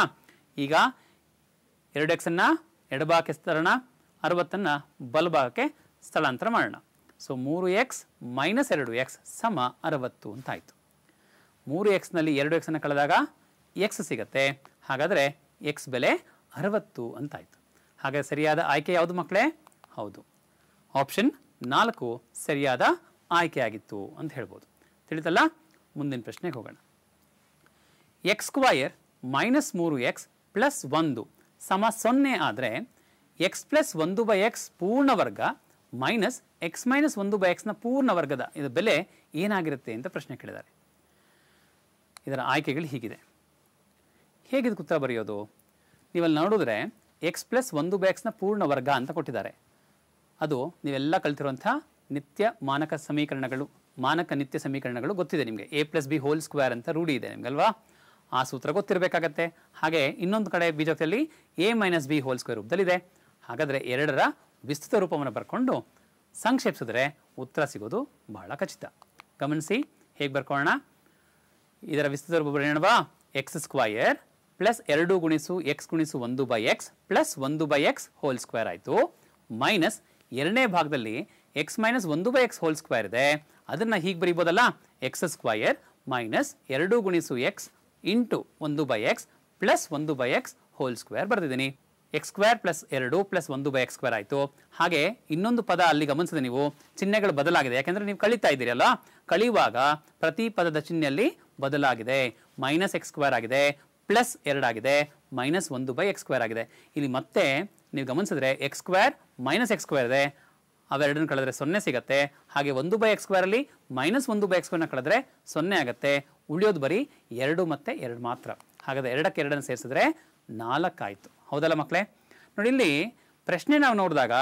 ಈಗ ಎರಡು ಎಕ್ಸನ್ನು ಎಡಭಾಗಕ್ಕೆ ಸ್ಥಳಣ ಅರವತ್ತನ್ನು ಬಲಭಾಗಕ್ಕೆ ಸ್ಥಳಾಂತರ ಮಾಡೋಣ ಸೊ ಮೂರು ಎಕ್ಸ್ ಮೈನಸ್ ಎರಡು ಎಕ್ಸ್ ಸಮ ಅರವತ್ತು ಅಂತಾಯಿತು ಮೂರು ಎಕ್ಸ್ನಲ್ಲಿ ಎರಡು ಎಕ್ಸನ್ನು ಕಳೆದಾಗ ಎಕ್ಸ್ ಸಿಗತ್ತೆ ಹಾಗಾದರೆ ಎಕ್ಸ್ ಬೆಲೆ ಅರವತ್ತು ಅಂತಾಯಿತು ಹಾಗಾದರೆ ಸರಿಯಾದ ಆಯ್ಕೆ ಯಾವುದು ಮಕ್ಕಳೇ ಹೌದು ಆಪ್ಷನ್ ನಾಲ್ಕು ಸರಿಯಾದ ಆಯ್ಕೆ ಆಗಿತ್ತು ಅಂತ ಹೇಳ್ಬೋದು ತಿಳಿತಲ್ಲ ಮುಂದಿನ ಪ್ರಶ್ನೆಗೆ ಹೋಗೋಣ ಎಕ್ಸ್ ಸ್ಕ್ವಯರ್ ಮೈನಸ್ ಮೂರು ಎಕ್ಸ್ ಪ್ಲಸ್ ಒಂದು ಸಮ ಸೊನ್ನೆ ಆದರೆ ಎಕ್ಸ್ ಪ್ಲಸ್ ಒಂದು ಬೈ ಎಕ್ಸ್ ಪೂರ್ಣ ವರ್ಗ ಮೈನಸ್ ಎಕ್ಸ್ ಮೈನಸ್ ಒಂದು ಬೈ ಎಕ್ಸ್ನ ಪೂರ್ಣ ವರ್ಗದ ಇದು ಬೆಲೆ ಏನಾಗಿರುತ್ತೆ ಅಂತ ಪ್ರಶ್ನೆ ಕೇಳಿದ್ದಾರೆ ಇದರ ಆಯ್ಕೆಗಳು ಹೀಗಿದೆ ಹೇಗಿದಕ್ಕೆ ಉತ್ತರ ಬರೆಯೋದು ನೀವಲ್ಲಿ ನೋಡಿದ್ರೆ ಎಕ್ಸ್ ಪ್ಲಸ್ ಒಂದು ಬ್ಯಾಕ್ಸ್ನ ಪೂರ್ಣ ವರ್ಗ ಅಂತ ಕೊಟ್ಟಿದ್ದಾರೆ ಅದು ನೀವೆಲ್ಲ ಕಲ್ತಿರುವಂಥ ನಿತ್ಯ ಮಾನಕ ಸಮೀಕರಣಗಳು ಮಾನಕ ನಿತ್ಯ ಸಮೀಕರಣಗಳು ಗೊತ್ತಿದೆ ನಿಮಗೆ A plus B whole square ಅಂತ ರೂಢಿ ಇದೆ ನಿಮಗಲ್ವಾ ಆ ಸೂತ್ರ ಗೊತ್ತಿರಬೇಕಾಗತ್ತೆ ಹಾಗೆ ಇನ್ನೊಂದು ಕಡೆ ಬೀಜಕದಲ್ಲಿ A minus B whole square ರೂಪದಲ್ಲಿದೆ ಹಾಗಾದರೆ ಎರಡರ ವಿಸ್ತೃತ ರೂಪವನ್ನು ಬರ್ಕೊಂಡು ಸಂಕ್ಷೇಪಿಸಿದ್ರೆ ಉತ್ತರ ಸಿಗೋದು ಬಹಳ ಖಚಿತ ಗಮನಿಸಿ ಹೇಗೆ ಬರ್ಕೊಳ್ಳೋಣ ಇದರ ವಿಸ್ತೃತ ರೂಪ ಬರೆಯೋಣವಾ ಎಕ್ಸ್ ಸ್ಕ್ವಯರ್ ಪ್ಲಸ್ ಎರಡು ಗುಣಿಸು ಎಕ್ಸ್ ಗುಣಿಸು ಒಂದು ಬೈ ಎಕ್ಸ್ ಪ್ಲಸ್ ಒಂದು ಬೈ ಎಕ್ಸ್ ಹೋಲ್ ಸ್ಕ್ವೇರ್ ಆಯಿತು ಮೈನಸ್ ಎರಡನೇ ಭಾಗದಲ್ಲಿ ಎಕ್ಸ್ ಮೈನಸ್ ಒಂದು ಬೈ ಎಕ್ಸ್ ಹೋಲ್ ಸ್ಕ್ವೇರ್ ಇದೆ ಅದನ್ನು ಹೀಗೆ ಬರೀಬೋದಲ್ಲ ಎಕ್ಸ್ ಸ್ಕ್ವಯರ್ ಮೈನಸ್ ಎರಡು ಗುಣಿಸು ಎಕ್ಸ್ ಇಂಟು ಒಂದು ಬೈ ಎಕ್ಸ್ ಪ್ಲಸ್ ಒಂದು ಬೈ ಎಕ್ಸ್ ಹೋಲ್ ಸ್ಕ್ವೇರ್ ಬರೆದಿದ್ದೀನಿ ಎಕ್ಸ್ ಸ್ಕ್ವೇರ್ ಪ್ಲಸ್ ಎರಡು ಪ್ಲಸ್ ಒಂದು ಬೈ ಎಕ್ಸ್ ಸ್ಕ್ವೇರ್ ಆಯಿತು ಹಾಗೆ ಇನ್ನೊಂದು ಪದ ಅಲ್ಲಿ ಗಮನಿಸಿದೆ ನೀವು ಚಿಹ್ನೆಗಳು ಬದಲಾಗಿದೆ ಯಾಕೆಂದರೆ ನೀವು ಕಳೀತಾ ಇದ್ದೀರಲ್ಲ ಕಳೆಯುವಾಗ ಪ್ರತಿ ಪದದ ಚಿಹ್ನೆಯಲ್ಲಿ ಬದಲಾಗಿದೆ ಮೈನಸ್ ಎಕ್ಸ್ ಸ್ಕ್ವೇರ್ ಆಗಿದೆ ಪ್ಲಸ್ ಎರಡಾಗಿದೆ ಮೈನಸ್ ಒಂದು ಬೈ ಎಕ್ಸ್ ಸ್ಕ್ವೇರ್ ಆಗಿದೆ ಇಲ್ಲಿ ಮತ್ತೆ ನೀವು ಗಮನಿಸಿದ್ರೆ X square minus X square ಇದೆ ಅವೆರಡನ್ನು ಕಳೆದ್ರೆ ಸೊನ್ನೆ ಸಿಗುತ್ತೆ ಹಾಗೆ ಒಂದು ಬೈ ಎಕ್ಸ್ ಸ್ಕ್ವೇರಲ್ಲಿ ಮೈನಸ್ ಒಂದು ಬೈ ಎಕ್ಸ್ ಸ್ಕ್ವೇರ್ನ ಕಳೆದ್ರೆ ಸೊನ್ನೆ ಆಗುತ್ತೆ ಉಳಿಯೋದು ಬರೀ ಎರಡು ಮತ್ತು ಎರಡು ಮಾತ್ರ ಹಾಗಾದರೆ ಎರಡಕ್ಕೆ ಎರಡನ್ನು ಸೇರಿಸಿದ್ರೆ ನಾಲ್ಕಾಯಿತು ಹೌದಲ್ಲ ಮಕ್ಕಳೇ ನೋಡಿ ಇಲ್ಲಿ ಪ್ರಶ್ನೆ ನಾವು ನೋಡಿದಾಗ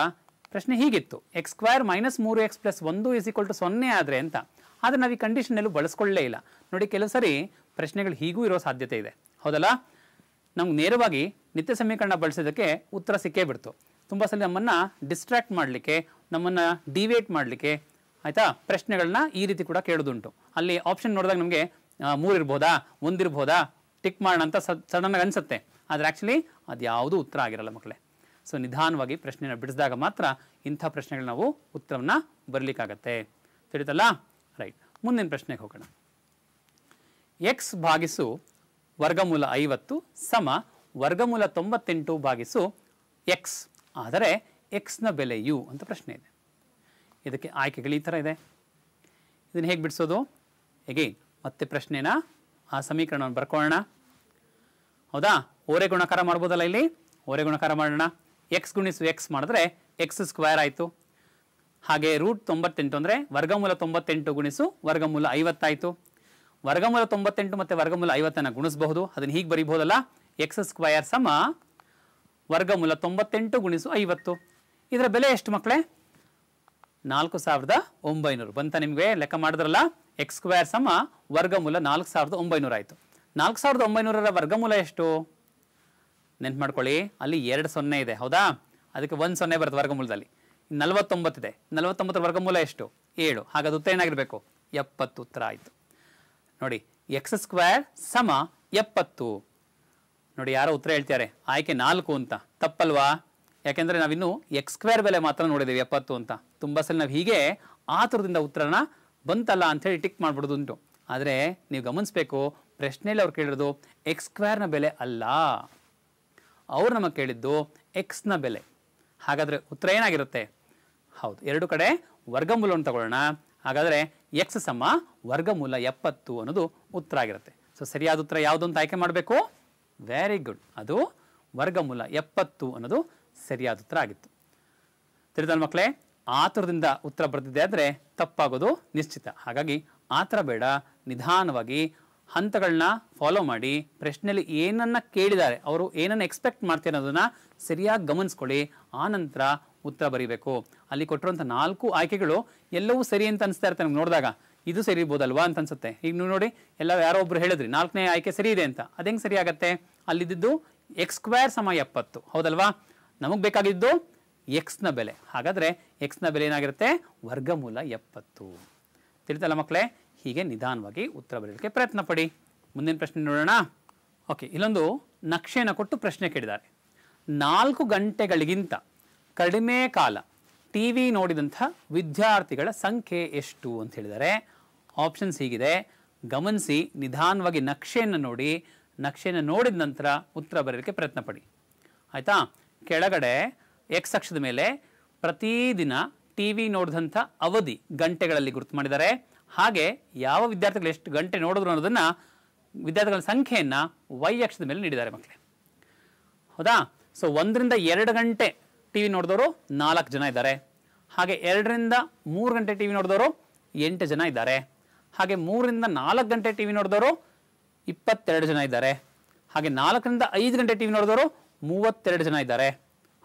ಪ್ರಶ್ನೆ ಹೀಗಿತ್ತು ಎಕ್ಸ್ ಸ್ಕ್ವೇರ್ ಮೈನಸ್ ಮೂರು ಎಕ್ಸ್ ಪ್ಲಸ್ ಒಂದು ಇಸ್ ಈಕ್ವಲ್ ಟು ಸೊನ್ನೆ ಆದರೆ ಅಂತ ಆದರೆ ನಾವು ಈ ಕಂಡೀಷನ್ನೆಲ್ಲೂ ಬಳಸ್ಕೊಳ್ಳೇ ಇಲ್ಲ ನೋಡಿ ಕೆಲವು ಸರಿ ಪ್ರಶ್ನೆಗಳು ಹೀಗೂ ಇರೋ ಸಾಧ್ಯತೆ ಇದೆ ಹೌದಲ್ಲ ನಮ್ಗೆ ನೇರವಾಗಿ ನಿತ್ಯ ಸಮೀಕರಣ ಬಳಸಿದ್ದಕ್ಕೆ ಉತ್ತರ ಸಿಕ್ಕೇ ಬಿಡ್ತು ತುಂಬ ಸಲ ನಮ್ಮನ್ನು ಡಿಸ್ಟ್ರಾಕ್ಟ್ ಮಾಡಲಿಕ್ಕೆ ನಮ್ಮನ್ನು ಡಿವೇಟ್ ಮಾಡಲಿಕ್ಕೆ ಆಯಿತಾ ಪ್ರಶ್ನೆಗಳನ್ನ ಈ ರೀತಿ ಕೂಡ ಕೇಳೋದುಂಟು ಅಲ್ಲಿ ಆಪ್ಷನ್ ನೋಡಿದಾಗ ನಮಗೆ ಇರ್ಬೋದಾ ಒಂದಿರ್ಬೋದಾ ಟಿಕ್ ಮಾಡೋಣ ಅಂತ ಸಡನ್ನಾಗಿ ಅನಿಸುತ್ತೆ ಆದರೆ ಆ್ಯಕ್ಚುಲಿ ಅದು ಯಾವುದೂ ಉತ್ತರ ಆಗಿರಲ್ಲ ಮಕ್ಕಳೇ ಸೊ ನಿಧಾನವಾಗಿ ಪ್ರಶ್ನೆನ ಬಿಡಿಸಿದಾಗ ಮಾತ್ರ ಇಂಥ ಪ್ರಶ್ನೆಗಳು ನಾವು ಉತ್ತರವನ್ನು ಬರಲಿಕ್ಕಾಗತ್ತೆ ತಿಳಿತಲ್ಲ ರೈಟ್ ಮುಂದಿನ ಪ್ರಶ್ನೆಗೆ ಹೋಗೋಣ ಎಕ್ಸ್ ಭಾಗಿಸು ವರ್ಗಮೂಲ ಐವತ್ತು ಸಮ ವರ್ಗಮೂಲ ತೊಂಬತ್ತೆಂಟು ಭಾಗಿಸು ಎಕ್ಸ್ ಆದರೆ ಎಕ್ಸ್ನ ಬೆಲೆ ಯು ಅಂತ ಪ್ರಶ್ನೆ ಇದೆ ಇದಕ್ಕೆ ಆಯ್ಕೆಗಳು ಈ ಥರ ಇದೆ ಇದನ್ನು ಹೇಗೆ ಬಿಡಿಸೋದು ಹೇಗೆ ಮತ್ತೆ ಪ್ರಶ್ನೆನ ಆ ಸಮೀಕರಣವನ್ನು ಬರ್ಕೊಳ್ಳೋಣ ಹೌದಾ ಓರೆ ಗುಣಕಾರ ಮಾಡ್ಬೋದಲ್ಲ ಇಲ್ಲಿ ಓರೆ ಗುಣಕಾರ ಮಾಡೋಣ ಎಕ್ಸ್ ಗುಣಿಸು ಎಕ್ಸ್ ಮಾಡಿದ್ರೆ ಎಕ್ಸ್ ಸ್ಕ್ವೇರ್ ಆಯಿತು ಹಾಗೆ ರೂಟ್ ತೊಂಬತ್ತೆಂಟು ಅಂದರೆ ವರ್ಗಮೂಲ ತೊಂಬತ್ತೆಂಟು ಗುಣಿಸು ವರ್ಗಮೂಲ ಐವತ್ತಾಯಿತು ವರ್ಗಮೂಲ ತೊಂಬತ್ತೆಂಟು ಮತ್ತು ವರ್ಗಮೂಲ ಐವತ್ತನ್ನು ಗುಣಿಸಬಹುದು ಅದನ್ನು ಹೀಗೆ ಬರೀಬಹುದಲ್ಲ ಎಕ್ಸ್ ಸ್ಕ್ವಯರ್ ಸಮ ವರ್ಗಮೂಲ ತೊಂಬತ್ತೆಂಟು ಗುಣಿಸು ಐವತ್ತು ಇದರ ಬೆಲೆ ಎಷ್ಟು ಮಕ್ಕಳೇ ನಾಲ್ಕು ಸಾವಿರದ ಒಂಬೈನೂರು ಬಂತ ನಿಮಗೆ ಲೆಕ್ಕ ಮಾಡಿದ್ರಲ್ಲ ಎಕ್ಸ್ ಸ್ಕ್ವಯರ್ ಸಮ ವರ್ಗಮೂಲ ನಾಲ್ಕು ಸಾವಿರದ ಒಂಬೈನೂರು ಆಯಿತು ನಾಲ್ಕು ಸಾವಿರದ ಒಂಬೈನೂರರ ವರ್ಗಮೂಲ ಎಷ್ಟು ನೆನ್ಪು ಮಾಡ್ಕೊಳ್ಳಿ ಅಲ್ಲಿ ಎರಡು ಸೊನ್ನೆ ಇದೆ ಹೌದಾ ಅದಕ್ಕೆ ಒಂದು ಸೊನ್ನೆ ಬರುತ್ತೆ ವರ್ಗಮೂಲದಲ್ಲಿ ನಲವತ್ತೊಂಬತ್ತಿದೆ ನಲವತ್ತೊಂಬತ್ತರ ವರ್ಗಮೂಲ ಎಷ್ಟು ಏಳು ಹಾಗಾದ ಉತ್ತರ ಏನಾಗಿರಬೇಕು ಎಪ್ಪತ್ತು ಉತ್ತರ ಆಯಿತು ನೋಡಿ ಎಕ್ಸ್ ಸ್ಕ್ವೇರ್ ಸಮ ಎಪ್ಪತ್ತು ನೋಡಿ ಯಾರೋ ಉತ್ತರ ಹೇಳ್ತಾರೆ ಆಯ್ಕೆ ನಾಲ್ಕು ಅಂತ ತಪ್ಪಲ್ವಾ ಯಾಕೆಂದರೆ ನಾವಿನ್ನು ಎಕ್ಸ್ ಸ್ಕ್ವೇರ್ ಬೆಲೆ ಮಾತ್ರ ನೋಡಿದ್ದೇವೆ ಎಪ್ಪತ್ತು ಅಂತ ತುಂಬ ಸಲ ನಾವು ಹೀಗೆ ಆತುರದಿಂದ ಉತ್ತರನ ಬಂತಲ್ಲ ಹೇಳಿ ಟಿಕ್ ಮಾಡಿಬಿಡೋದುಂಟು ಆದರೆ ನೀವು ಗಮನಿಸಬೇಕು ಪ್ರಶ್ನೆಯಲ್ಲಿ ಅವ್ರು ಕೇಳಿರೋದು ಎಕ್ಸ್ ಸ್ಕ್ವೇರ್ನ ಬೆಲೆ ಅಲ್ಲ ಅವ್ರು ನಮಗೆ ಕೇಳಿದ್ದು ಎಕ್ಸ್ನ ಬೆಲೆ ಹಾಗಾದರೆ ಉತ್ತರ ಏನಾಗಿರುತ್ತೆ ಹೌದು ಎರಡು ಕಡೆ ವರ್ಗಮೂಲವನ್ನು ತಗೊಳ್ಳೋಣ ಹಾಗಾದರೆ ಎಕ್ಸ್ ಸಮ ವರ್ಗಮೂಲ ಎಪ್ಪತ್ತು ಅನ್ನೋದು ಉತ್ತರ ಆಗಿರುತ್ತೆ ಸೊ ಸರಿಯಾದ ಉತ್ತರ ಯಾವುದು ಆಯ್ಕೆ ಮಾಡಬೇಕು ವೆರಿ ಗುಡ್ ಅದು ವರ್ಗಮೂಲ ಎಪ್ಪತ್ತು ಅನ್ನೋದು ಸರಿಯಾದ ಉತ್ತರ ಆಗಿತ್ತು ತಿಳಿದಲ್ ಮಕ್ಕಳೇ ಆತುರದಿಂದ ಉತ್ತರ ಬರ್ತಿದೆ ಆದರೆ ತಪ್ಪಾಗೋದು ನಿಶ್ಚಿತ ಹಾಗಾಗಿ ಆತರ ಬೇಡ ನಿಧಾನವಾಗಿ ಹಂತಗಳನ್ನ ಫಾಲೋ ಮಾಡಿ ಪ್ರಶ್ನೆಯಲ್ಲಿ ಏನನ್ನು ಕೇಳಿದ್ದಾರೆ ಅವರು ಏನನ್ನು ಎಕ್ಸ್ಪೆಕ್ಟ್ ಮಾಡ್ತೀರ ಅನ್ನೋದನ್ನು ಸರಿಯಾಗಿ ಗಮನಿಸ್ಕೊಳ್ಳಿ ಆನಂತರ ಉತ್ತರ ಬರೀಬೇಕು ಅಲ್ಲಿ ಕೊಟ್ಟಿರುವಂಥ ನಾಲ್ಕು ಆಯ್ಕೆಗಳು ಎಲ್ಲವೂ ಸರಿ ಅಂತ ಅನಿಸ್ತಾ ಇರುತ್ತೆ ನಮ್ಗೆ ನೋಡಿದಾಗ ಇದು ಸರಿ ಇರ್ಬೋದಲ್ವಾ ಅಂತ ಅನ್ಸುತ್ತೆ ಈಗ ನೀವು ನೋಡಿ ಎಲ್ಲ ಯಾರೋ ಒಬ್ರು ಹೇಳಿದ್ರಿ ನಾಲ್ಕನೇ ಆಯ್ಕೆ ಸರಿ ಇದೆ ಅಂತ ಅದು ಹೆಂಗೆ ಸರಿ ಆಗುತ್ತೆ ಅಲ್ಲಿದ್ದು ಎಕ್ಸ್ ಸ್ಕ್ವೇರ್ ಸಮ ಎಪ್ಪತ್ತು ಹೌದಲ್ವಾ ನಮಗೆ ಬೇಕಾಗಿದ್ದು ಎಕ್ಸ್ನ ಬೆಲೆ ಹಾಗಾದರೆ ಎಕ್ಸ್ನ ಬೆಲೆ ಏನಾಗಿರುತ್ತೆ ವರ್ಗಮೂಲ ಎಪ್ಪತ್ತು ತಿಳಿತಲ್ಲ ಮಕ್ಕಳೇ ಹೀಗೆ ನಿಧಾನವಾಗಿ ಉತ್ತರ ಬರೀಲಿಕ್ಕೆ ಪ್ರಯತ್ನ ಪಡಿ ಮುಂದಿನ ಪ್ರಶ್ನೆ ನೋಡೋಣ ಓಕೆ ಇಲ್ಲೊಂದು ನಕ್ಷೆಯನ್ನು ಕೊಟ್ಟು ಪ್ರಶ್ನೆ ಕೇಳಿದ್ದಾರೆ ನಾಲ್ಕು ಗಂಟೆಗಳಿಗಿಂತ ಕಡಿಮೆ ಕಾಲ ಟಿ ವಿ ನೋಡಿದಂಥ ವಿದ್ಯಾರ್ಥಿಗಳ ಸಂಖ್ಯೆ ಎಷ್ಟು ಅಂತ ಹೇಳಿದರೆ ಆಪ್ಷನ್ಸ್ ಹೀಗಿದೆ ಗಮನಿಸಿ ನಿಧಾನವಾಗಿ ನಕ್ಷೆಯನ್ನು ನೋಡಿ ನಕ್ಷೆಯನ್ನು ನೋಡಿದ ನಂತರ ಉತ್ತರ ಬರೆಯಲಿಕ್ಕೆ ಪ್ರಯತ್ನ ಪಡಿ ಆಯಿತಾ ಕೆಳಗಡೆ ಎಕ್ಸ್ ಅಕ್ಷದ ಮೇಲೆ ಪ್ರತಿದಿನ ಟಿ ವಿ ನೋಡಿದಂಥ ಅವಧಿ ಗಂಟೆಗಳಲ್ಲಿ ಗುರುತು ಮಾಡಿದ್ದಾರೆ ಹಾಗೆ ಯಾವ ವಿದ್ಯಾರ್ಥಿಗಳು ಎಷ್ಟು ಗಂಟೆ ನೋಡಿದ್ರು ಅನ್ನೋದನ್ನು ವಿದ್ಯಾರ್ಥಿಗಳ ಸಂಖ್ಯೆಯನ್ನು ವೈ ಅಕ್ಷದ ಮೇಲೆ ನೀಡಿದ್ದಾರೆ ಮಕ್ಕಳೇ ಹೌದಾ ಸೊ ಒಂದರಿಂದ ಎರಡು ಗಂಟೆ ಟಿ ವಿ ನೋಡಿದವರು ನಾಲ್ಕು ಜನ ಇದ್ದಾರೆ ಹಾಗೆ ಎರಡರಿಂದ ಮೂರು ಗಂಟೆ ಟಿ ವಿ ನೋಡಿದವರು ಎಂಟು ಜನ ಇದ್ದಾರೆ ಹಾಗೆ ಮೂರರಿಂದ ನಾಲ್ಕು ಗಂಟೆ ಟಿ ವಿ ನೋಡಿದವರು ಇಪ್ಪತ್ತೆರಡು ಜನ ಇದ್ದಾರೆ ಹಾಗೆ ನಾಲ್ಕರಿಂದ ಐದು ಗಂಟೆ ಟಿ ವಿ ನೋಡಿದವರು ಮೂವತ್ತೆರಡು ಜನ ಇದ್ದಾರೆ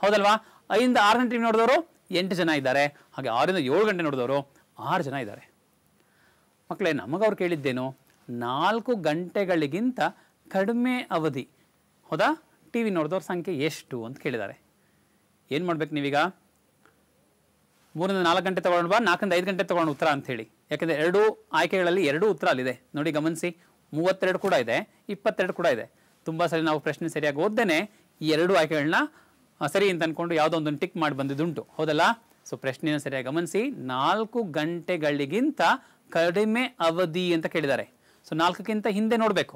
ಹೌದಲ್ವಾ ಐದರಿಂದ ಆರು ಗಂಟೆ ಟಿ ವಿ ನೋಡಿದವರು ಎಂಟು ಜನ ಇದ್ದಾರೆ ಹಾಗೆ ಆರರಿಂದ ಏಳು ಗಂಟೆ ನೋಡಿದವರು ಆರು ಜನ ಇದ್ದಾರೆ ಮಕ್ಕಳೇ ನಮಗವ್ರು ಕೇಳಿದ್ದೇನು ನಾಲ್ಕು ಗಂಟೆಗಳಿಗಿಂತ ಕಡಿಮೆ ಅವಧಿ ಹೌದಾ ಟಿ ವಿ ನೋಡಿದವ್ರ ಸಂಖ್ಯೆ ಎಷ್ಟು ಅಂತ ಕೇಳಿದ್ದಾರೆ ಏನು ಮಾಡ್ಬೇಕು ನೀವೀಗ ಮೂರಿಂದ ನಾಲ್ಕು ಗಂಟೆ ತಗೊಂಡು ಬಾ ನಾಲ್ಕರಿಂದ ಐದು ಗಂಟೆ ತಗೊಂಡು ಉತ್ತರ ಅಂತ ಹೇಳಿ ಯಾಕೆಂದರೆ ಎರಡೂ ಆಯ್ಕೆಗಳಲ್ಲಿ ಎರಡೂ ಉತ್ತರ ಅಲ್ಲಿದೆ ನೋಡಿ ಗಮನಿಸಿ ಮೂವತ್ತೆರಡು ಕೂಡ ಇದೆ ಇಪ್ಪತ್ತೆರಡು ಕೂಡ ಇದೆ ತುಂಬ ಸರಿ ನಾವು ಪ್ರಶ್ನೆ ಸರಿಯಾಗಿ ಓದ್ದೇನೆ ಈ ಎರಡೂ ಆಯ್ಕೆಗಳನ್ನ ಸರಿ ಅಂತ ಅಂದ್ಕೊಂಡು ಯಾವುದೋ ಒಂದೊಂದು ಟಿಕ್ ಮಾಡಿ ಬಂದಿದ್ದುಂಟು ಹೌದಲ್ಲ ಸೊ ಪ್ರಶ್ನೆಯನ್ನು ಸರಿಯಾಗಿ ಗಮನಿಸಿ ನಾಲ್ಕು ಗಂಟೆಗಳಿಗಿಂತ ಕಡಿಮೆ ಅವಧಿ ಅಂತ ಕೇಳಿದ್ದಾರೆ ಸೊ ನಾಲ್ಕಕ್ಕಿಂತ ಹಿಂದೆ ನೋಡಬೇಕು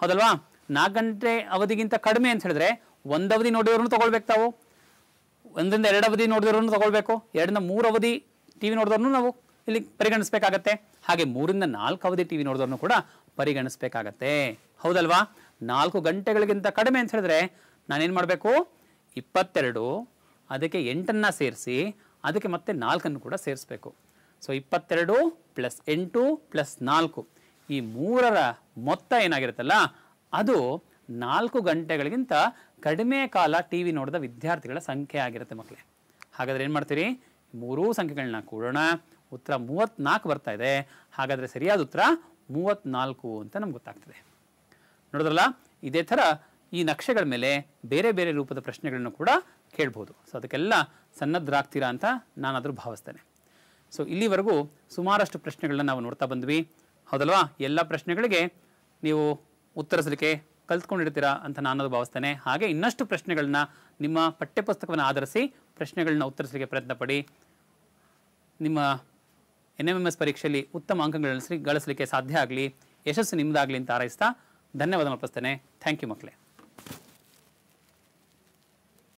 ಹೌದಲ್ವಾ ನಾಲ್ಕು ಗಂಟೆ ಅವಧಿಗಿಂತ ಕಡಿಮೆ ಅಂತ ಹೇಳಿದ್ರೆ ಒಂದು ಅವಧಿ ತಗೊಳ್ಬೇಕು ತಾವು ಒಂದರಿಂದ ಎರಡು ಅವಧಿ ನೋಡಿದ್ರು ತಗೊಳ್ಬೇಕು ಎರಡರಿಂದ ಮೂರು ಅವಧಿ ಟಿ ವಿ ನಾವು ಇಲ್ಲಿ ಪರಿಗಣಿಸಬೇಕಾಗತ್ತೆ ಹಾಗೆ ಮೂರಿಂದ ನಾಲ್ಕು ಅವಧಿ ಟಿ ವಿ ಕೂಡ ಪರಿಗಣಿಸಬೇಕಾಗತ್ತೆ ಹೌದಲ್ವಾ ನಾಲ್ಕು ಗಂಟೆಗಳಿಗಿಂತ ಕಡಿಮೆ ಅಂತ ಹೇಳಿದ್ರೆ ನಾನೇನು ಮಾಡಬೇಕು ಇಪ್ಪತ್ತೆರಡು ಅದಕ್ಕೆ ಎಂಟನ್ನು ಸೇರಿಸಿ ಅದಕ್ಕೆ ಮತ್ತೆ ನಾಲ್ಕನ್ನು ಕೂಡ ಸೇರಿಸಬೇಕು ಸೊ ಇಪ್ಪತ್ತೆರಡು ಪ್ಲಸ್ ಎಂಟು ಪ್ಲಸ್ ನಾಲ್ಕು ಈ ಮೂರರ ಮೊತ್ತ ಏನಾಗಿರುತ್ತಲ್ಲ ಅದು ನಾಲ್ಕು ಗಂಟೆಗಳಿಗಿಂತ ಕಡಿಮೆ ಕಾಲ ಟಿ ವಿ ನೋಡಿದ ವಿದ್ಯಾರ್ಥಿಗಳ ಸಂಖ್ಯೆ ಆಗಿರುತ್ತೆ ಮಕ್ಕಳೇ ಹಾಗಾದರೆ ಏನು ಮಾಡ್ತೀರಿ ಮೂರೂ ಸಂಖ್ಯೆಗಳನ್ನ ಕೂಡೋಣ ಉತ್ತರ ಮೂವತ್ತ್ನಾಲ್ಕು ಬರ್ತಾ ಇದೆ ಹಾಗಾದರೆ ಸರಿಯಾದ ಉತ್ತರ ಮೂವತ್ತ್ನಾಲ್ಕು ಅಂತ ನಮ್ಗೆ ಗೊತ್ತಾಗ್ತದೆ ನೋಡಿದ್ರಲ್ಲ ಇದೇ ಥರ ಈ ನಕ್ಷೆಗಳ ಮೇಲೆ ಬೇರೆ ಬೇರೆ ರೂಪದ ಪ್ರಶ್ನೆಗಳನ್ನು ಕೂಡ ಕೇಳ್ಬೋದು ಸೊ ಅದಕ್ಕೆಲ್ಲ ಸನ್ನದ್ಧರಾಗ್ತೀರಾ ಅಂತ ನಾನಾದರೂ ಭಾವಿಸ್ತೇನೆ ಸೊ ಇಲ್ಲಿವರೆಗೂ ಸುಮಾರಷ್ಟು ಪ್ರಶ್ನೆಗಳನ್ನ ನಾವು ನೋಡ್ತಾ ಬಂದ್ವಿ ಹೌದಲ್ವಾ ಎಲ್ಲ ಪ್ರಶ್ನೆಗಳಿಗೆ ನೀವು ಉತ್ತರಿಸಲಿಕ್ಕೆ ಕಲ್ತ್ಕೊಂಡಿರ್ತೀರಾ ಅಂತ ನಾನು ಭಾವಿಸ್ತೇನೆ ಹಾಗೆ ಇನ್ನಷ್ಟು ಪ್ರಶ್ನೆಗಳನ್ನ ನಿಮ್ಮ ಪಠ್ಯಪುಸ್ತಕವನ್ನು ಆಧರಿಸಿ ಪ್ರಶ್ನೆಗಳನ್ನ ಉತ್ತರಿಸಲಿಕ್ಕೆ ಪ್ರಯತ್ನ ಪಡಿ ನಿಮ್ಮ ಎನ್ ಎಮ್ ಎಮ್ ಎಸ್ ಪರೀಕ್ಷೆಯಲ್ಲಿ ಉತ್ತಮ ಅಂಕಗಳನ್ನು ಗಳಿಸಲಿಕ್ಕೆ ಸಾಧ್ಯ ಆಗಲಿ ಯಶಸ್ಸು ನಿಮ್ಮದಾಗಲಿ ಅಂತ ಹಾರೈಸ್ತಾ ಧನ್ಯವಾದ ಅರ್ಪಿಸ್ತೇನೆ ಥ್ಯಾಂಕ್ ಯು ಮಕ್ಕಳೇ